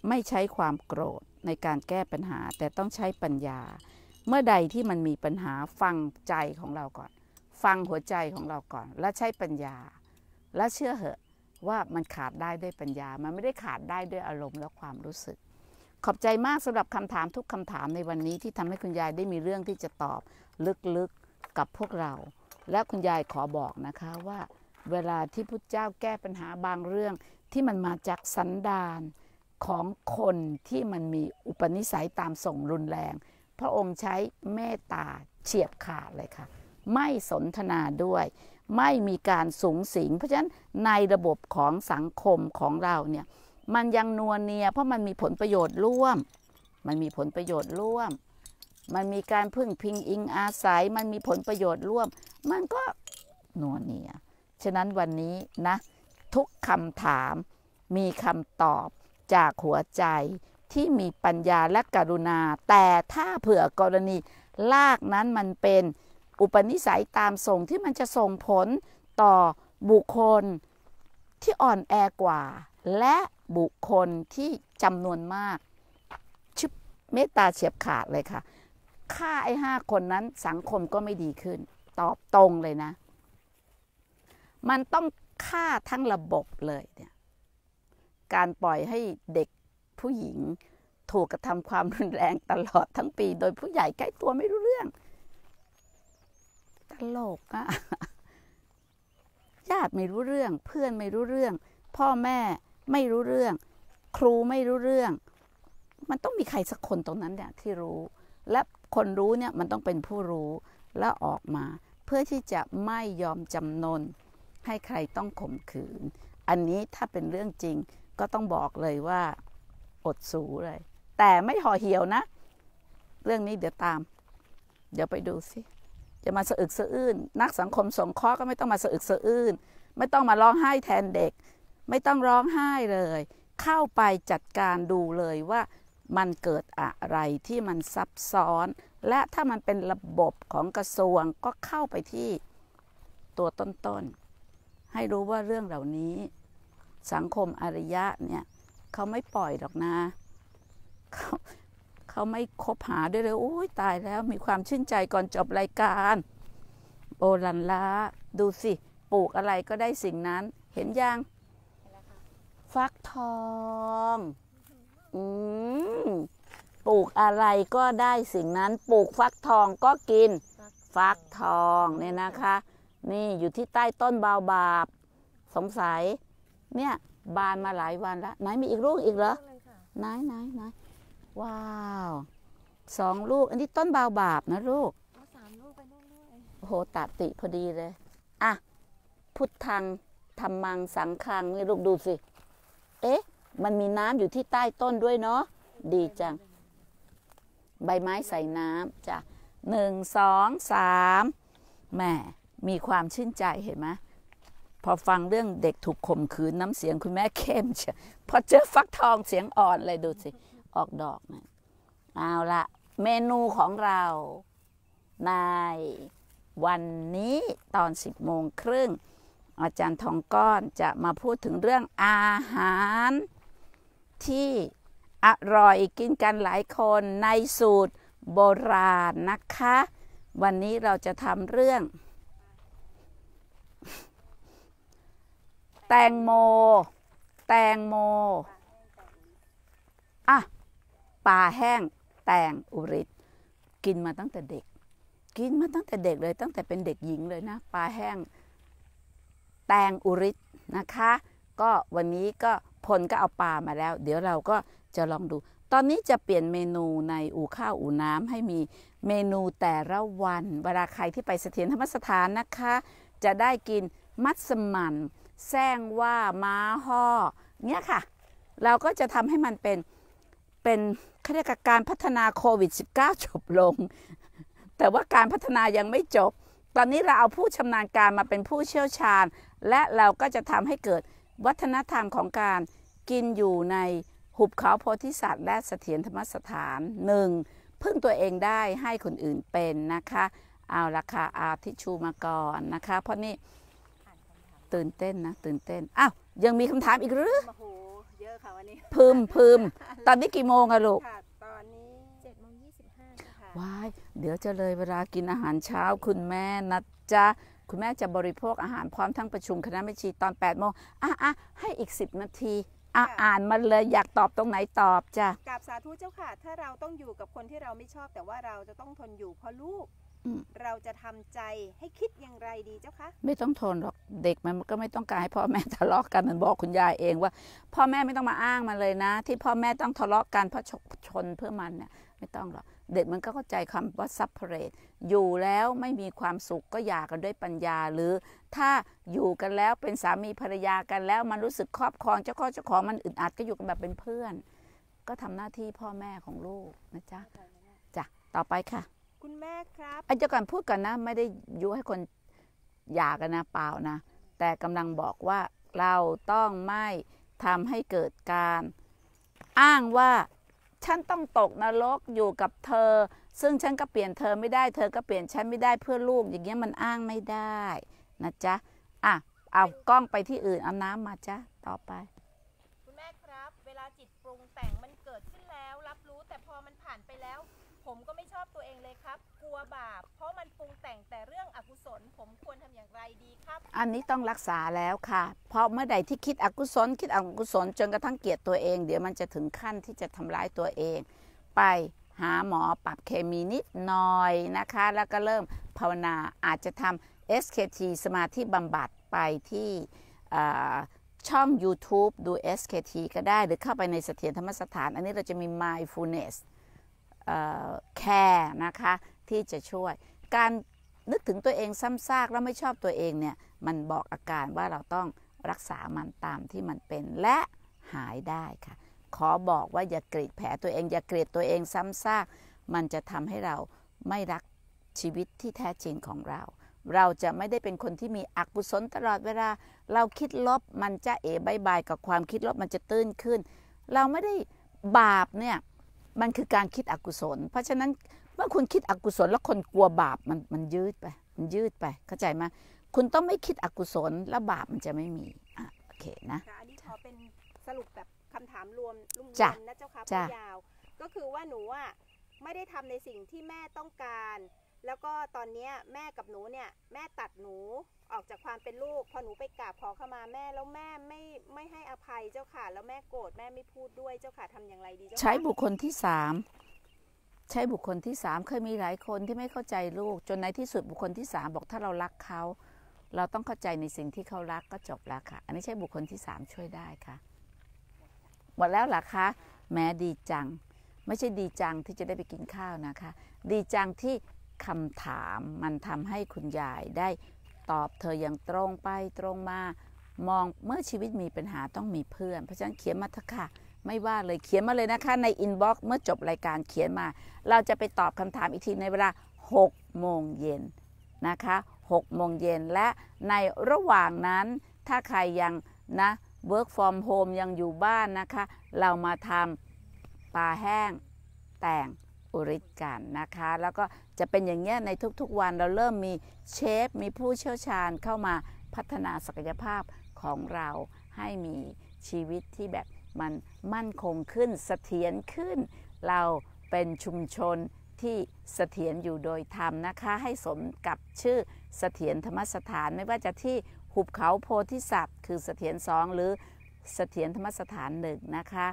ไม่ใช้ความโกรธในการแก้ปัญหาแต่ต้องใช้ปัญญา เมื่อใดที่มันมีปัญหาฟังใจของเราก่อน ฟังหัวใจของเราก่อน และใช้ปัญญา และเชื่อเหอะว่ามันขาดได้ด้วยปัญญา มันไม่ได้ขาดได้ด้วยอารมณ์และความรู้สึก ขอบใจมากสำหรับคำถามทุกคำถามในวันนี้ที่ทำให้คุณยายได้มีเรื่องที่จะตอบลึกๆกกับพวกเรา และคุณยายขอบอกนะคะว่าเวลาที่พุทธเจ้าแก้ปัญหาบางเรื่องที่มันมาจากสันดานของคนที่มันมีอุปนิสัยตามส่งรุนแรง พระองค์ใช้เมตตาเฉียบขาดเลยค่ะ ไม่สนทนาด้วย ไม่มีการสูงสิงเพราะฉะนั้นในระบบของสังคมของเราเนี่ยมันยังนวเนียเพราะมันมีผลประโยชน์ร่วม มันมีผลประโยชน์ร่วมมันมีการพึ่งพิงอิงอาศัย มันมีผลประโยชน์ร่วม มันก็นวเนียฉะนั้นวันนี้นะ ทุกคำถามมีคำตอบจากหัวใจที่มีปัญญาและกรุณา แต่ถ้าเผื่อกรณีลากนั้นมันเป็นอุปนิสัยตามส่งที่มันจะส่งผลต่อบุคคลที่อ่อนแอกว่า และบุคคลที่จำนวนมาก ชึบเมตตาเฉียบขาดเลยค่ะฆ่าไอ้ห้าคนนั้นสังคมก็ไม่ดีขึ้น ตอบตรงเลยนะมันต้องฆ่าทั้งระบบเลยเนี่ย การปล่อยให้เด็กผู้หญิง ถูกกระทำความรุนแรงตลอดทั้งปี โดยผู้ใหญ่ใกล้ตัวไม่รู้เรื่องตลกอะญาติไม่รู้เรื่อง เพื่อนไม่รู้เรื่อง พ่อแม่ไม่รู้เรื่อง ครูไม่รู้เรื่อง มันต้องมีใครสักคนตรงนั้นเนี่ยที่รู้ และคนรู้เนี่ยมันต้องเป็นผู้รู้แล้วออกมา เพื่อที่จะไม่ยอมจำนนให้ใครต้องข่มขืน อันนี้ถ้าเป็นเรื่องจริงก็ต้องบอกเลยว่าอดสูเลย แต่ไม่ห่อเหี่ยวนะ เรื่องนี้เดี๋ยวตาม เดี๋ยวไปดูสิจะมาสะอึกสะอื้นนักสังคมสงเคราะห์ก็ไม่ต้องมาสะอึกสะอื้นไม่ต้องมาร้องไห้แทนเด็ก ไม่ต้องร้องไห้เลย เข้าไปจัดการดูเลยว่ามันเกิดอะไรที่มันซับซ้อน และถ้ามันเป็นระบบของกระทรวงก็เข้าไปที่ตัวต้นๆให้รู้ว่าเรื่องเหล่านี้ สังคมอารยะเนี่ย เขาไม่ปล่อยหรอกนะเขาเขาไม่คบหาด้วยเลยโอ้ยตายแล้วมีความชื่นใจก่อนจบรายการ โอลันละดูสิ ปลูกอะไรก็ได้สิ่งนั้น เห็นยังฟักทอง อืมปลูกอะไรก็ได้สิ่งนั้น ปลูกฟักทองก็กิน ฟักทองเนี่ยนะคะนี่อยู่ที่ใต้ต้นบาวบาบสงสัย เนี่ย บานมาหลายวันแล้วไหนมีอีกลูกอีกเหรอไหนไหนไหนว้าวสองลูก อันนี้ต้นบาวบาบนะลูกสามลูกไปเรื่อยโอ้โหตัดติพอดีเลยอ่ะพุทธังธรรมังสังคังนี่ลูกดูสิ เอ๊ะ มันมีน้ำอยู่ที่ใต้ต้นด้วยเนาะดีจัง ใบไม้ใส่น้ำจ้ะหนึ่งสองสามแหม่มีความชื่นใจเห็นไหม พอฟังเรื่องเด็กถูกข่มขืน น้ำเสียงคุณแม่เข้มเชียพอเจอฟักทองเสียงอ่อนเลยดูสิ ออกดอกนะ เอาละ เมนูของเราในวันนี้ตอน10โมงครึ่งอาจารย์ทองก้อนจะมาพูดถึงเรื่องอาหารที่อร่อยกินกันหลายคนในสูตรโบราณนะคะ วันนี้เราจะทำเรื่องแตงโม แตงโม อ่ะ ปลาแห้ง แตงอุริต กินมาตั้งแต่เด็ก กินมาตั้งแต่เด็กเลย ตั้งแต่เป็นเด็กหญิงเลยนะ ปลาแห้ง แตงอุริตนะคะ ก็วันนี้ก็พลก็เอาปลามาแล้ว เดี๋ยวเราก็จะลองดู ตอนนี้จะเปลี่ยนเมนูในอู่ข้าวอู่น้ำให้มีเมนูแต่ละวัน เวลาใครที่ไปเสถียรธรรมสถานนะคะ จะได้กินมัสมันแซงว่าม้าห่อเนี่ยค่ะเราก็จะทำให้มันเป็นเป็นขรียกการพัฒนาโควิด -19 จบลง แต่ว่าการพัฒนายังไม่จบ ตอนนี้เราเอาผู้ชำนาญการมาเป็นผู้เชี่ยวชาญ และเราก็จะทำให้เกิดวัฒนธรรมของการกินอยู่ในหุบเขาโพธิสัตว์และเสถียรธรรมสถานหนึ่งพึ่งตัวเองได้ให้คนอื่นเป็นนะคะเอาราคาอาทิชูมาก่อนนะคะ เพราะนี่ตื่นเต้นนะ ตื่นเต้น อ้าว ยังมีคำถามอีกหรือโอ้โห เยอะค่ะวันนี้พึมพึมตอนนี้กี่โมงอะลูกตอนนี้เจ็ดโมงยีสิบว้าย เดี๋ยวจะเลยเวลากินอาหารเช้าคุณแม่นะจ๊ะคุณแม่จะบริโภคอาหารพร้อมทั้งประชุมคณะแม่ชีตอน8ปดโมงอ่ะอะให้อีกสิบนาที อ่ะอ่านมาเลยอยากตอบตรงไหนตอบจ้ะกับสาธุเจ้าค่ะถ้าเราต้องอยู่กับคนที่เราไม่ชอบแต่ว่าเราจะต้องทนอยู่เพราะลูกเราจะทำใจให้คิดอย่างไรดีเจ้าคะไม่ต้องทนหรอกเด็กมันก็ไม่ต้องการให้พ่อแม่ทะเลาะกันมันบอกคุณยายเองว่า พ่อแม่ไม่ต้องมาอ้างมาเลยนะ ที่พ่อแม่ต้องทะเลาะกันเพราะชนเพื่อมันเนี่ย ไม่ต้องหรอกเด็กมันก็เข้าใจคำว่าซับเพรสอยู่แล้วไม่มีความสุขก็อย่ากันด้วยปัญญาหรือ ถ้าอยู่กันแล้วเป็นสามีภรรยากันแล้วมันรู้สึกครอบครองเจ้าข้อเจ้าของมันอึดอัดก็อยู่กันแบบเป็นเพื่อน ก็ทำหน้าที่พ่อแม่ของลูกนะจ๊ะจ้ะต่อไปค่ะคุณแม่ครับอันจาก่อนพูดกันนะไม่ได้ยุให้คนอยากกันนะเปล่านะ แต่กำลังบอกว่าเราต้องไม่ทำให้เกิดการ อ้างว่าฉันต้องตกนรกอยู่กับเธอ ซึ่งฉันก็เปลี่ยนเธอไม่ได้เธอก็เปลี่ยนฉันไม่ได้เพื่อลูกอย่างเงี้ยมันอ้างไม่ได้นะจ๊ะอ่ะเอากล้องไปที่อื่นเอาน้ำมาจ้ะ ต่อไปวบาปเพราะมันปรุงแต่งแต่เรื่องอกุศลผมควรทำอย่างไรดีครับ อันนี้ต้องรักษาแล้วค่ะ เพราะเมื่อใดที่คิดอกุศล คิดอกุศลจนกระทั่งเกลียดตัวเองเดี๋ยวมันจะถึงขั้นที่จะทำร้ายตัวเอง ไปหาหมอปรับเคมีนิดหน่อยนะคะแล้วก็เริ่มภาวนาอาจจะทำ SKT สมาธิบำบัดไปที่ช่อง YouTube ดู SKT ก็ได้หรือเข้าไปในเสถียรธรรมสถาน อันนี้เราจะมี mindfulness care นะคะที่จะช่วย การนึกถึงตัวเองซ้ำซากแล้วไม่ชอบตัวเองเนี่ย มันบอกอาการว่าเราต้องรักษามันตามที่มันเป็นและหายได้ค่ะ ขอบอกว่าอย่ากรีดแผลตัวเองอย่ากรีดตัวเองซ้ำซากมันจะทำให้เราไม่รักชีวิตที่แท้จริงของเรา เราจะไม่ได้เป็นคนที่มีอกุศลตลอดเวลา เราคิดลบมันจะเอ๋บายบายกับความคิดลบมันจะตื้นขึ้น เราไม่ได้บาปเนี่ย มันคือการคิดอกุศล เพราะฉะนั้นเมื่อคุณคิดอกุศลแล้วคนกลัวบาปมันมันยืดไป มันยืดไปเข้าใจไหมคุณต้องไม่คิดอกุศลแล้วบาปมันจะไม่มีอ่ะโอเคนะอันนี้ขอเป็นสรุปแบบคำถามรวมรุ่มรวมนะเจ้าค่ะพ่ยาวก็คือว่าหนูอ่ะไม่ได้ทำในสิ่งที่แม่ต้องการ แล้วก็ตอนนี้แม่กับหนูเนี่ย แม่ตัดหนูออกจากความเป็นลูก พอหนูไปกราบขอเข้ามาแม่แล้วแม่ไม่ไม่ให้อภัยเจ้าค่ะแล้วแม่โกรธแม่ไม่พูดด้วยเจ้าค่ะทำอย่างไรดีเจ้าใช้บุคคลที่สามใช่บุคคลที่สามเคยมีหลายคนที่ไม่เข้าใจลูก จนในที่สุดบุคคลที่สามบอกถ้าเรารักเขา เราต้องเข้าใจในสิ่งที่เขารักก็จบแล้วค่ะ อันนี้ใช่บุคคลที่สามช่วยได้ค่ะหมดแล้วหรอคะแม้ดีจัง ไม่ใช่ดีจังที่จะได้ไปกินข้าวนะคะ ดีจังที่คำถามมันทำให้คุณยายได้ตอบเธออย่างตรงไปตรงมา มองเมื่อชีวิตมีปัญหาต้องมีเพื่อนเพราะฉะนั้นเขียนมาเถอะค่ะไม่ว่าเลย เขียนมาเลยนะคะ ในอินบ็อกซ์เมื่อจบรายการเขียนมา เราจะไปตอบคำถามอีกที ในเวลา 6 โมงเย็นนะคะ6โมงเย็นและในระหว่างนั้นถ้าใครยัง นะ work from home ยังอยู่บ้านนะคะ เรามาทำปลาแห้งแต่งอุริกันนะคะ แล้วก็จะเป็นอย่างเงี้ยในทุกๆวันเราเริ่มมีเชฟ มีผู้เชี่ยวชาญเข้ามาพัฒนาศักยภาพของเราให้มีชีวิตที่แบบมันมั่นคงขึ้น เสถียรขึ้น เราเป็นชุมชนที่เสถียรอยู่โดยธรรมนะคะ ให้สมกับชื่อเสถียรธรรมสถานไม่ว่าจะที่หุบเขาโพธิสัตว์ คือเสถียรสองหรือเสถียรธรรมสถานหนึ่งนะคะ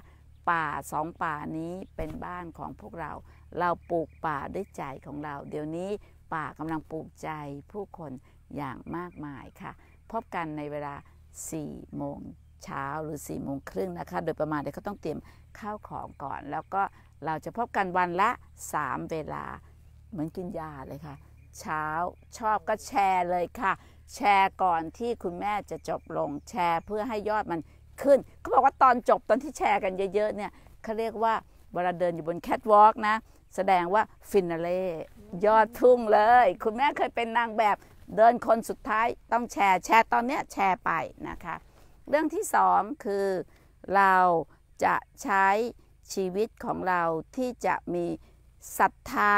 ป่าสองป่านี้เป็นบ้านของพวกเรา เราปลูกป่าด้วยใจของเรา เดี๋ยวนี้ป่ากำลังปลูกใจผู้คนอย่างมากมายค่ะ พบกันในเวลา4โมงเช้าหรือ4ี่โมงครึ่งนะคะโดยประมาณเด็กขาต้องเตรียมข้าวของก่อน แล้วก็เราจะพบกันวันละ3เวลา เหมือนกินยาเลยค่ะ เช้าชอบก็แชร์เลยค่ะ แชร์ก่อนที่คุณแม่จะจบลงแชร์เพื่อให้ยอดมันขึ้นเขาบอกว่าตอนจบตอนที่แชร์กันเยอะๆเนี่ยเขาเรียกว่าเวลาเดินอยู่บนแคทวอล์กนะ แสดงว่าฟินาเล่ยอดทุ่งเลย คุณแม่เคยเป็นนางแบบเดินคนสุดท้ายต้องแชร์ แชร์ตอนเนี้ยแชร์ไปนะคะเรื่องที่สองคือเราจะใช้ชีวิตของเราที่จะมีศรัทธา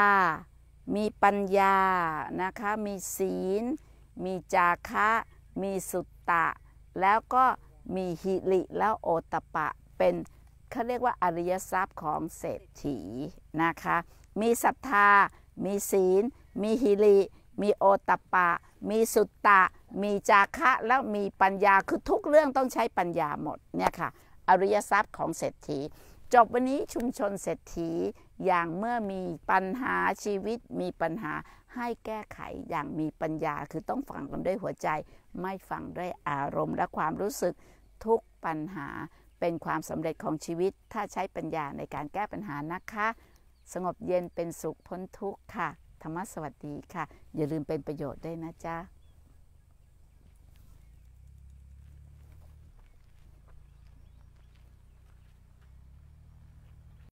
มีปัญญา นะคะ มีศีล มีจาคะ มีสุตตะ แล้วก็มีหิริแล้วโอตปะ เป็นเขาเรียกว่าอริยทรัพย์ของเศรษฐีนะคะ มีศรัทธา มีศีล มีหิริ มีโอตปะ มีสุตตะมีจาคะแล้วมีปัญญา คือ ทุกเรื่องต้องใช้ปัญญาหมด เนี่ยค่ะ อริยทรัพย์ของเศรษฐีจบวันนี้ชุมชน เศรษฐี อย่างเมื่อมีปัญหาชีวิตมีปัญหาให้แก้ไขอย่างมีปัญญาคือต้องฟังกันด้วยหัวใจ ไม่ฟังด้วยอารมณ์ และความรู้สึกทุกปัญหาเป็นความสำเร็จของชีวิตถ้าใช้ปัญญาในการแก้ปัญหานะคะ สงบเย็นเป็นสุขพ้นทุกข์ค่ะธรรมสวัสดีค่ะ อย่าลืมเป็นประโยชน์ด้วยนะจ๊ะ